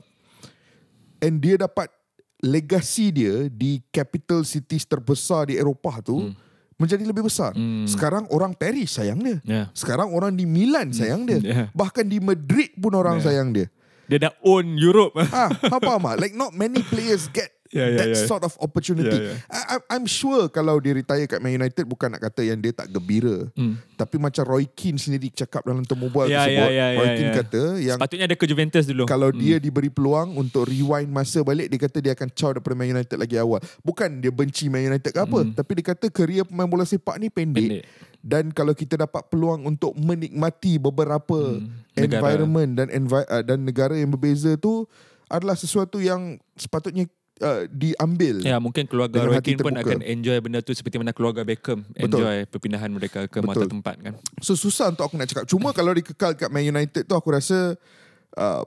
and dia dapat legasi dia di capital cities terbesar di Eropah tu hmm. Menjadi lebih besar. Hmm. Sekarang orang Paris sayang dia. Yeah. Sekarang orang di Milan sayang dia. Yeah. Bahkan di Madrid pun orang yeah. sayang dia. Dia dah own Europe. Ah, apa mah? Like not many players get yeah, yeah, that yeah. sort of opportunity. Yeah, yeah. I, I'm sure kalau dia retire kat Man United bukan nak kata yang dia tak gembira. Mm. Tapi macam Roy Keane sendiri cakap dalam temu bual yeah, tersebut. Yeah, yeah, Roy yeah, Keane yeah. kata yang sepatutnya ada ke Juventus dulu. Kalau mm. dia hmm. diberi peluang untuk rewind masa balik dia kata dia akan caw daripada Man United lagi awal. Bukan dia benci Man United ke apa, mm. tapi dia kata kerjaya pemain bola sepak ni pendek. pendek. Dan kalau kita dapat peluang untuk menikmati beberapa mm. environment negara. dan envi- uh, dan negara yang berbeza tu adalah sesuatu yang sepatutnya uh, diambil. Ya, mungkin keluarga Roy Keane pun akan enjoy benda tu seperti mana keluarga Beckham Betul. enjoy perpindahan mereka ke mata tempat kan. So susah untuk aku nak cakap. Cuma kalau dia kekal kat Man United tu aku rasa uh,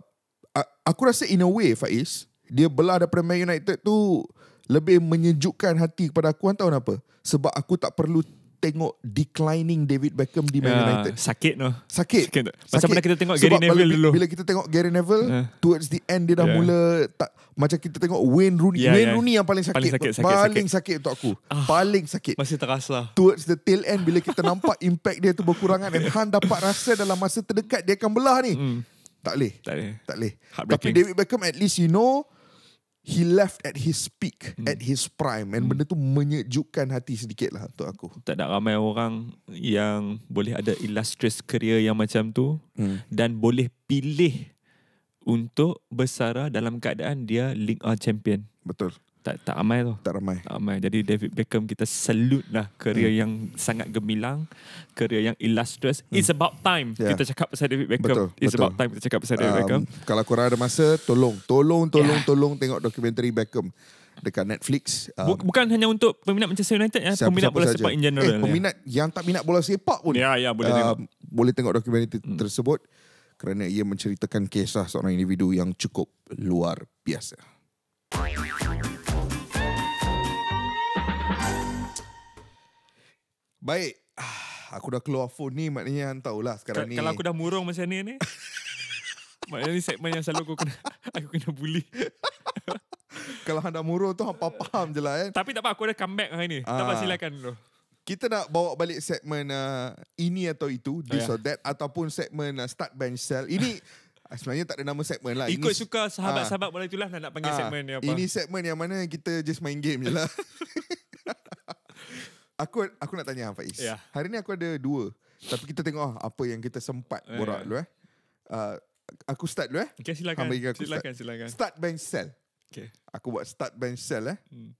aku rasa in a way Faiz, dia belah ada Premier United tu lebih menyejukkan hati kepada aku Kau tahu kenapa? Sebab aku tak perlu tengok declining David Beckham di Man uh, United. Sakit noh. Sakit. sakit. Macam mana kita tengok Gary Sebab Neville dulu. Bila kita tengok Gary Neville uh. towards the end dia dah yeah. mula tak macam kita tengok Wayne Rooney. Yeah, Wayne yeah. Rooney yang paling sakit. Paling sakit, sakit, paling sakit. sakit untuk aku. Uh, paling sakit. Masih terasa. Lah. Towards the tail end bila kita nampak *laughs* impact dia tu berkurangan dan Han dapat rasa dalam masa terdekat dia akan belah ni. Mm. Tak leh Tak leh Tak boleh. Tapi David Beckham at least you know he left at his peak, hmm. at his prime. And hmm. benda tu menyejukkan hati sedikit lah untuk aku. Tak ada ramai orang yang boleh ada illustrious career yang macam tu. Hmm. Dan boleh pilih untuk bersara dalam keadaan dia link a champion. Betul tak tak ramai tu. Tak ramai. Tak ramai. Jadi David Beckham kita salute lah karya hmm. yang sangat gemilang, karya yang illustrious. Hmm. It's about time yeah. kita cakap pasal David Beckham. Betul, It's betul. about time kita cakap pasal David um, Beckham. Kalau korang ada masa tolong tolong ya. tolong yeah. tolong tengok dokumentari Beckham dekat Netflix. Um, Bukan hanya untuk peminat Manchester United ya, siapa, peminat siapa bola sepak in general. Eh, ya. peminat ya. yang tak minat bola sepak pun. yeah, yeah, boleh um, tengok. Boleh tengok dokumentari hmm. tersebut kerana ia menceritakan kisah seorang individu yang cukup luar biasa. Baik. *sighs* Aku dah keluar phone ni maknanya yang tahulah sekarang K- ni. Kalau aku dah murung macam ni ni. *laughs* maknanya ni segmen yang selalu aku kena *laughs* aku kena bully. *laughs* kalau anda murung tu apa paham je lah eh. Tapi tak apa aku dah comeback hari ni. Aa, tak apa ah. silakan dulu. Kita nak bawa balik segmen uh, ini atau itu. This oh, or that. Ataupun segmen uh, start bench sell. Ini ah, Sebenarnya tak ada nama segmen lah. Ikut ini, suka sahabat-sahabat ah. boleh itulah nak panggil aa, segmen ni apa. Ini segmen yang mana kita just main game je lah aku aku nak tanya Faiz. Yeah. Hari ni aku ada dua. Tapi kita tengok ah apa yang kita sempat yeah. borak ya. dulu eh. Uh, aku start dulu eh. Okay, silakan. Aku silakan, start. silakan. Start bench sell. Okay. Aku buat start bench sell eh. Hmm.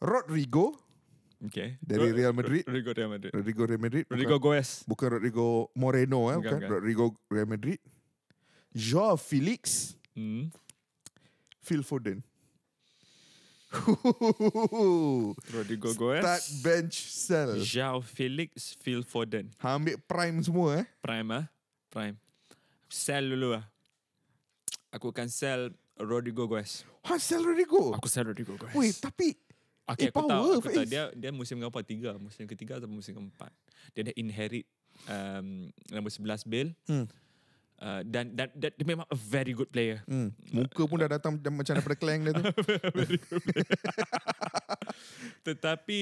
Rodrigo. Okay. Dari Real Madrid. Rodrigo Real Madrid. Rodrigo Real Madrid. Rodrigo Goes. Bukan Rodrigo Moreno eh. Bukan, bukan. Rodrigo Real Madrid. Joao Felix. Hmm. Phil Foden. Rodrigo Goes. Eh? Start bench sell. João Felix, Phil Foden. Ha, ambil prime semua eh. Prime ah. Prime. Sell dulu ah. Aku akan sell Rodrigo Goes. Ha, sell Rodrigo? Aku sell Rodrigo Goes. Wait, tapi... Okay, eh, aku tahu, aku tahu. Dia, dia musim keapa? Tiga. Musim ketiga atau musim keempat. Dia dah inherit um, nombor sebelas bill. Hmm. Uh, dan, dan, dan dia memang a very good player. Hmm. Muka pun dah datang uh, macam daripada Klang dia tu. *laughs* Very good player. *laughs* Tetapi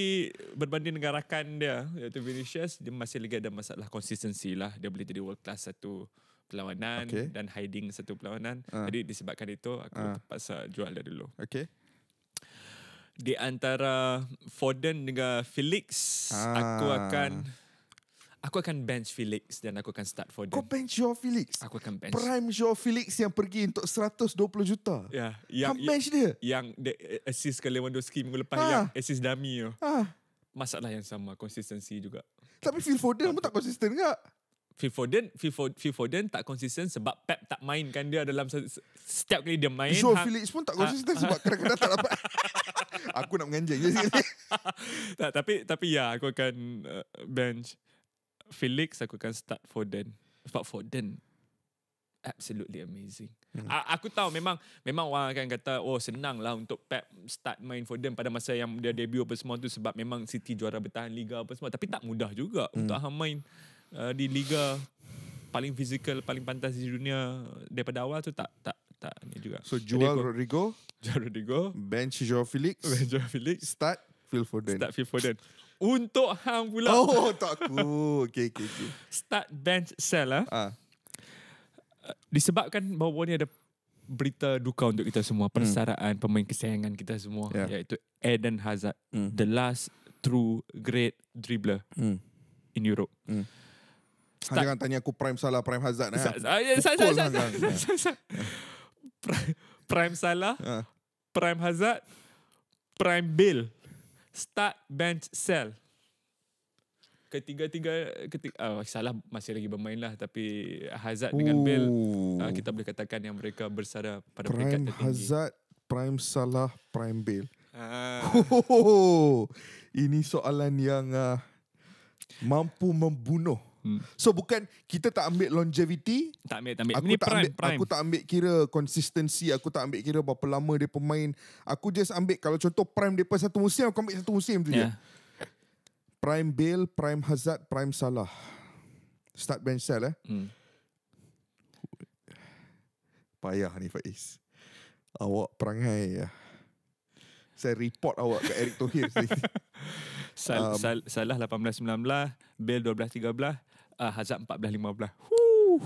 berbanding dengan rakan dia, iaitu Vinicius, dia masih lagi ada masalah konsistensi lah. Dia boleh jadi world class satu perlawanan okay. dan hiding satu perlawanan. Uh. Jadi disebabkan itu, aku uh. terpaksa jual dia dulu. Okay. Di antara Foden dengan Felix, uh. aku akan... Aku akan bench Felix dan aku akan start for them. Kau bench Joao Felix? Aku akan bench. Prime Joao Felix yang pergi untuk 120 juta. Ya. Yeah. Yang, Kau bench dia? Yang de- assist ke Lewandowski minggu lepas. Ha. Yang assist dummy tu. Ha. Masalah yang sama. Konsistensi juga. Tapi Phil Foden pun tak konsisten tak? Phil Foden, Phil, Foden, Phil Foden tak konsisten sebab Pep tak mainkan dia dalam setiap kali dia main. Joao ha- Felix pun tak ha- konsisten ha- sebab ha- *laughs* kadang-kadang tak dapat. aku nak menganjing je sini. *laughs* tapi, tapi ya, aku akan uh, bench. Felix aku akan start for then. Sebab for then absolutely amazing. Hmm. Aku tahu memang memang orang akan kata oh senang lah untuk Pep start main for Foden pada masa yang dia debut apa semua tu sebab memang City juara bertahan Liga apa semua tapi tak mudah juga hmm. untuk Ahang main uh, di Liga paling fizikal paling pantas di dunia daripada awal tu tak tak tak ni juga. So jual Rodrigo, *laughs* jual Rodrigo, bench Joao Felix, bench *laughs* Joao Felix, start Phil Foden, start Phil Foden. Untuk hang pula. Oh, untuk aku. Okay, okay, okay. Start bench sell eh. Ah. Disebabkan bahawa ni ada berita duka untuk kita semua. Hmm. Persaraan mm. pemain kesayangan kita semua. Yeah. Iaitu Eden Hazard. Mm. The last true great dribbler mm. in Europe. Mm. Start. Jangan tanya aku Prime Salah, Prime Hazard. Eh. Sa- sa- sa- sa- sa- sa- sa- sa- *laughs* prime Salah, ah. Prime Hazard, Prime Bill start bench sell ketiga-tiga ketiga, uh, salah masih lagi bermain lah tapi Hazard Ooh. dengan Bill uh, kita boleh katakan yang mereka bersara pada prime peringkat tertinggi Prime Hazard Prime Salah Prime Bill uh. Ah. ini soalan yang uh, mampu membunuh Hmm. So bukan kita tak ambil longevity. Tak ambil, tak ambil. Aku Ini tak prime, ambil, prime. Aku tak ambil kira konsistensi. Aku tak ambil kira berapa lama dia pemain. Aku just ambil kalau contoh prime dia satu musim, aku ambil satu musim tu yeah. je. Prime Bale, Prime Hazard, Prime Salah. Start bench sell eh. Hmm. Payah ni Faiz. Awak perangai ya. Saya report awak ke Eric Tohir sih. *laughs* Sal, um, sal, salah 18-19 Bale 12-13 uh, Hazard 14 15. Huh.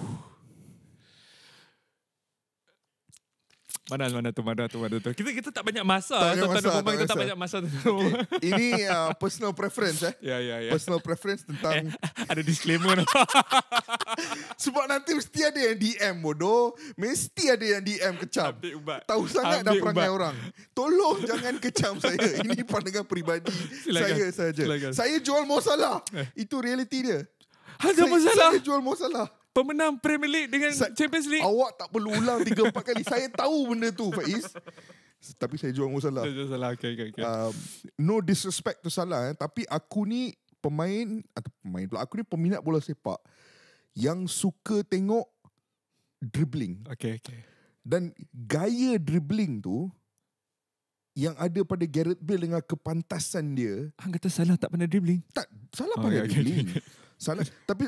Mana mana tu mana tu mana tu. Kita kita tak banyak masa. Tak banyak masa. Tak kita banyak masa. Okay. Ini uh, personal preference eh. Ya ya ya. Personal preference tentang eh, *laughs* ada disclaimer. *laughs* Sebab nanti mesti ada yang DM bodoh. Mesti ada yang DM kecam. Tahu sangat Ambil dah perangai orang. Tolong jangan kecam saya. Ini pandangan peribadi *laughs* saya saja. Saya jual mosalah. Eh. Itu reality dia. Ada masalah. Saya jual masalah. Pemenang Premier League dengan Sa- Champions League. Awak tak perlu ulang tiga 4 *laughs* kali. saya tahu benda tu Faiz. Tapi saya jual masalah. Saya jual salah. Okay, okay, okay. Um, no disrespect to salah. Eh. Tapi aku ni pemain atau pemain pula. Aku ni peminat bola sepak yang suka tengok dribbling. Okay, okay. Dan gaya dribbling tu yang ada pada Gareth Bale dengan kepantasan dia. Hang kata salah tak pandai dribbling. Tak, salah oh, pandai ya, okay, dribbling. Okay, okay. Salah Tapi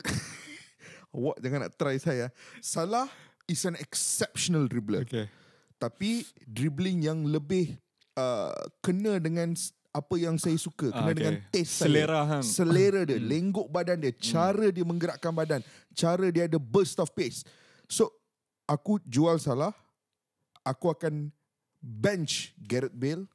*laughs* Awak jangan nak try saya Salah Is an exceptional dribbler Okay Tapi Dribbling yang lebih uh, Kena dengan Apa yang saya suka Kena uh, okay. dengan taste Selera saya. Ha. Hang. Selera dia hmm. Lengguk badan dia hmm. Cara hmm. dia menggerakkan badan Cara dia ada burst of pace So Aku jual salah Aku akan Bench Gareth Bale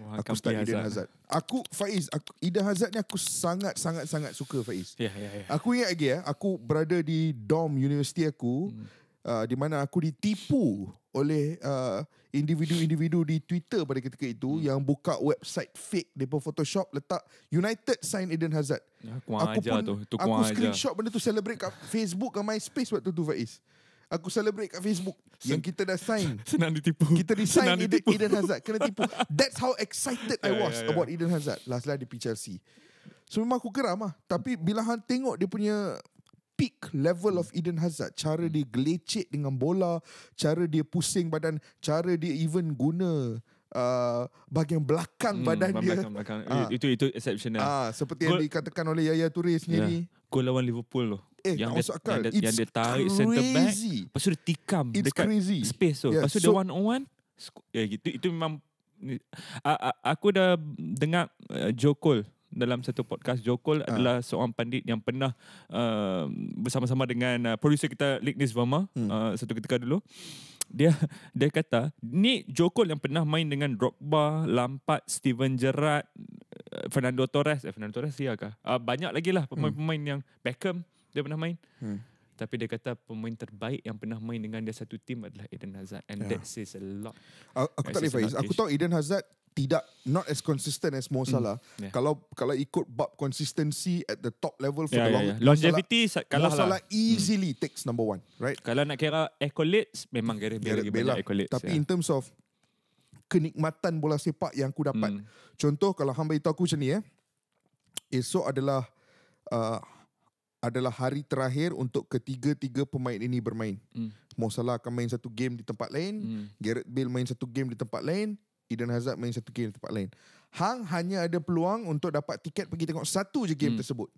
Wah, aku start Eden Hazard. Aku Faiz, aku Eden Hazard ni aku sangat sangat sangat suka Faiz. Ya ya ya. Aku ingat lagi ya, aku berada di dorm universiti aku hmm. uh, di mana aku ditipu oleh uh, individu-individu di Twitter pada ketika itu hmm. yang buka website fake depa Photoshop letak United sign Eden Hazard. Ya, aku aja pun, tu, tu aku aja. screenshot benda tu celebrate kat Facebook kat MySpace waktu tu Faiz. Aku celebrate kat Facebook Sen- Yang kita dah sign *laughs* Senang ditipu Kita di sign ditipu. Eden Hazard Kena tipu *laughs* That's how excited I ya, ya, was yeah, yeah, About Eden Hazard Last lah di pergi Chelsea So memang aku geram lah Tapi bila Han tengok Dia punya Peak level of Eden Hazard Cara dia gelecek dengan bola Cara dia pusing badan Cara dia even guna Uh, bahagian belakang hmm, badan dia belakang, belakang. Uh, itu itu exceptional uh, seperti goal, yang dikatakan oleh Yaya Turis sendiri yeah. gol lawan Liverpool loh Eh, yang masuk akal. Yang, yang dia tarik crazy. center back. Lepas tu dia tikam It's dekat crazy. space tu. Yeah. Lepas tu so, dia one on one. Eh, ya, gitu itu memang... Aku dah dengar eh, Jokol dalam satu podcast Jokol ha. Ah. adalah seorang pandit yang pernah uh, bersama-sama dengan uh, producer kita Lignis Verma hmm. uh, satu ketika dulu dia dia kata ni Jokol yang pernah main dengan Drogba, Lampard, Steven Gerrard, uh, Fernando Torres, eh, Fernando Torres siakah? Uh, banyak lagi lah hmm. pemain-pemain hmm. yang Beckham. Dia pernah main. Hmm. Tapi dia kata pemain terbaik yang pernah main dengan dia satu tim adalah Eden Hazard. And yeah. that says a lot. Uh, aku tak boleh Aku tahu Eden Hazard tidak not as consistent as Mo hmm. Salah. Mm. Yeah. Kalau kalau ikut bab consistency at the top level for yeah, the long, yeah, yeah. longevity Salah, kalah Mo Salah lah. easily mm. takes number one, right? Kalau nak kira accolades memang Gareth Bale lagi banyak lah. accolades. Tapi yeah. in terms of kenikmatan bola sepak yang aku dapat. Mm. Contoh kalau hamba itu aku macam ni eh. Esok adalah uh, adalah hari terakhir untuk ketiga-tiga pemain ini bermain. Mm. Mo Salah akan main satu game di tempat lain, mm. Gareth Bale main satu game di tempat lain, Eden Hazard main satu game di tempat lain. Hang hanya ada peluang untuk dapat tiket pergi tengok satu je game mm. tersebut.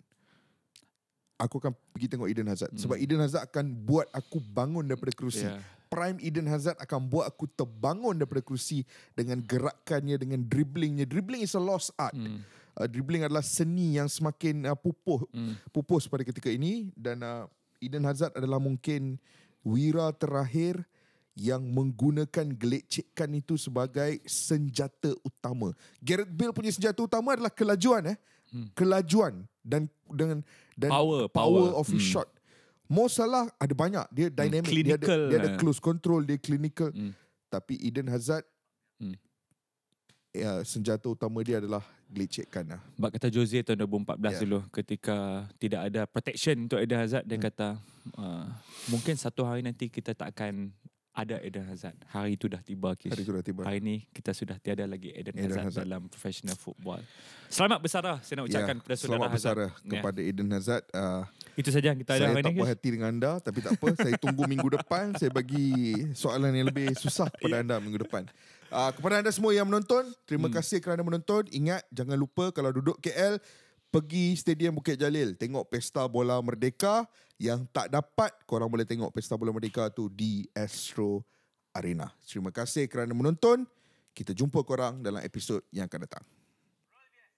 Aku akan pergi tengok Eden Hazard mm. sebab Eden Hazard akan buat aku bangun daripada kerusi. Yeah. Prime Eden Hazard akan buat aku terbangun daripada kerusi dengan gerakannya dengan dribblingnya. Dribbling is a lost art. Mm uh, dribbling adalah seni yang semakin uh, pupus hmm. pupus pada ketika ini dan uh, Eden Hazard adalah mungkin wira terakhir yang menggunakan gelecekan itu sebagai senjata utama. Gareth Bale punya senjata utama adalah kelajuan eh. Hmm. Kelajuan dan dengan dan power, power, power. of his hmm. shot. Mo Salah ada banyak dia hmm. dynamic clinical. dia ada dia eh. ada close control dia clinical hmm. tapi Eden Hazard ya, senjata utama dia adalah gelicikkan lah. Bak kata Jose tahun 2014 yeah. dulu ketika tidak ada protection untuk Eden Hazard dia hmm. kata uh, mungkin satu hari nanti kita tak akan ada Eden Hazard. Hari itu dah tiba. Kish. Hari itu dah tiba. Hari ini kita sudah tiada lagi Eden, Eden Hazard, Hazard, dalam professional football. Selamat bersara saya nak ya, ucapkan yeah. kepada saudara Selamat Hazard. Selamat bersara ya. kepada yeah. Eden Hazard. Uh, itu saja yang kita ada hari ini. Saya tak hati dengan anda tapi tak apa. saya tunggu minggu depan. Saya bagi soalan yang lebih susah kepada *laughs* ya. anda minggu depan. Uh, kepada anda semua yang menonton, terima hmm. kasih kerana menonton. Ingat jangan lupa kalau duduk KL pergi Stadium Bukit Jalil tengok Pesta Bola Merdeka yang tak dapat korang boleh tengok Pesta Bola Merdeka tu di Astro Arena. Terima kasih kerana menonton. Kita jumpa korang dalam episod yang akan datang.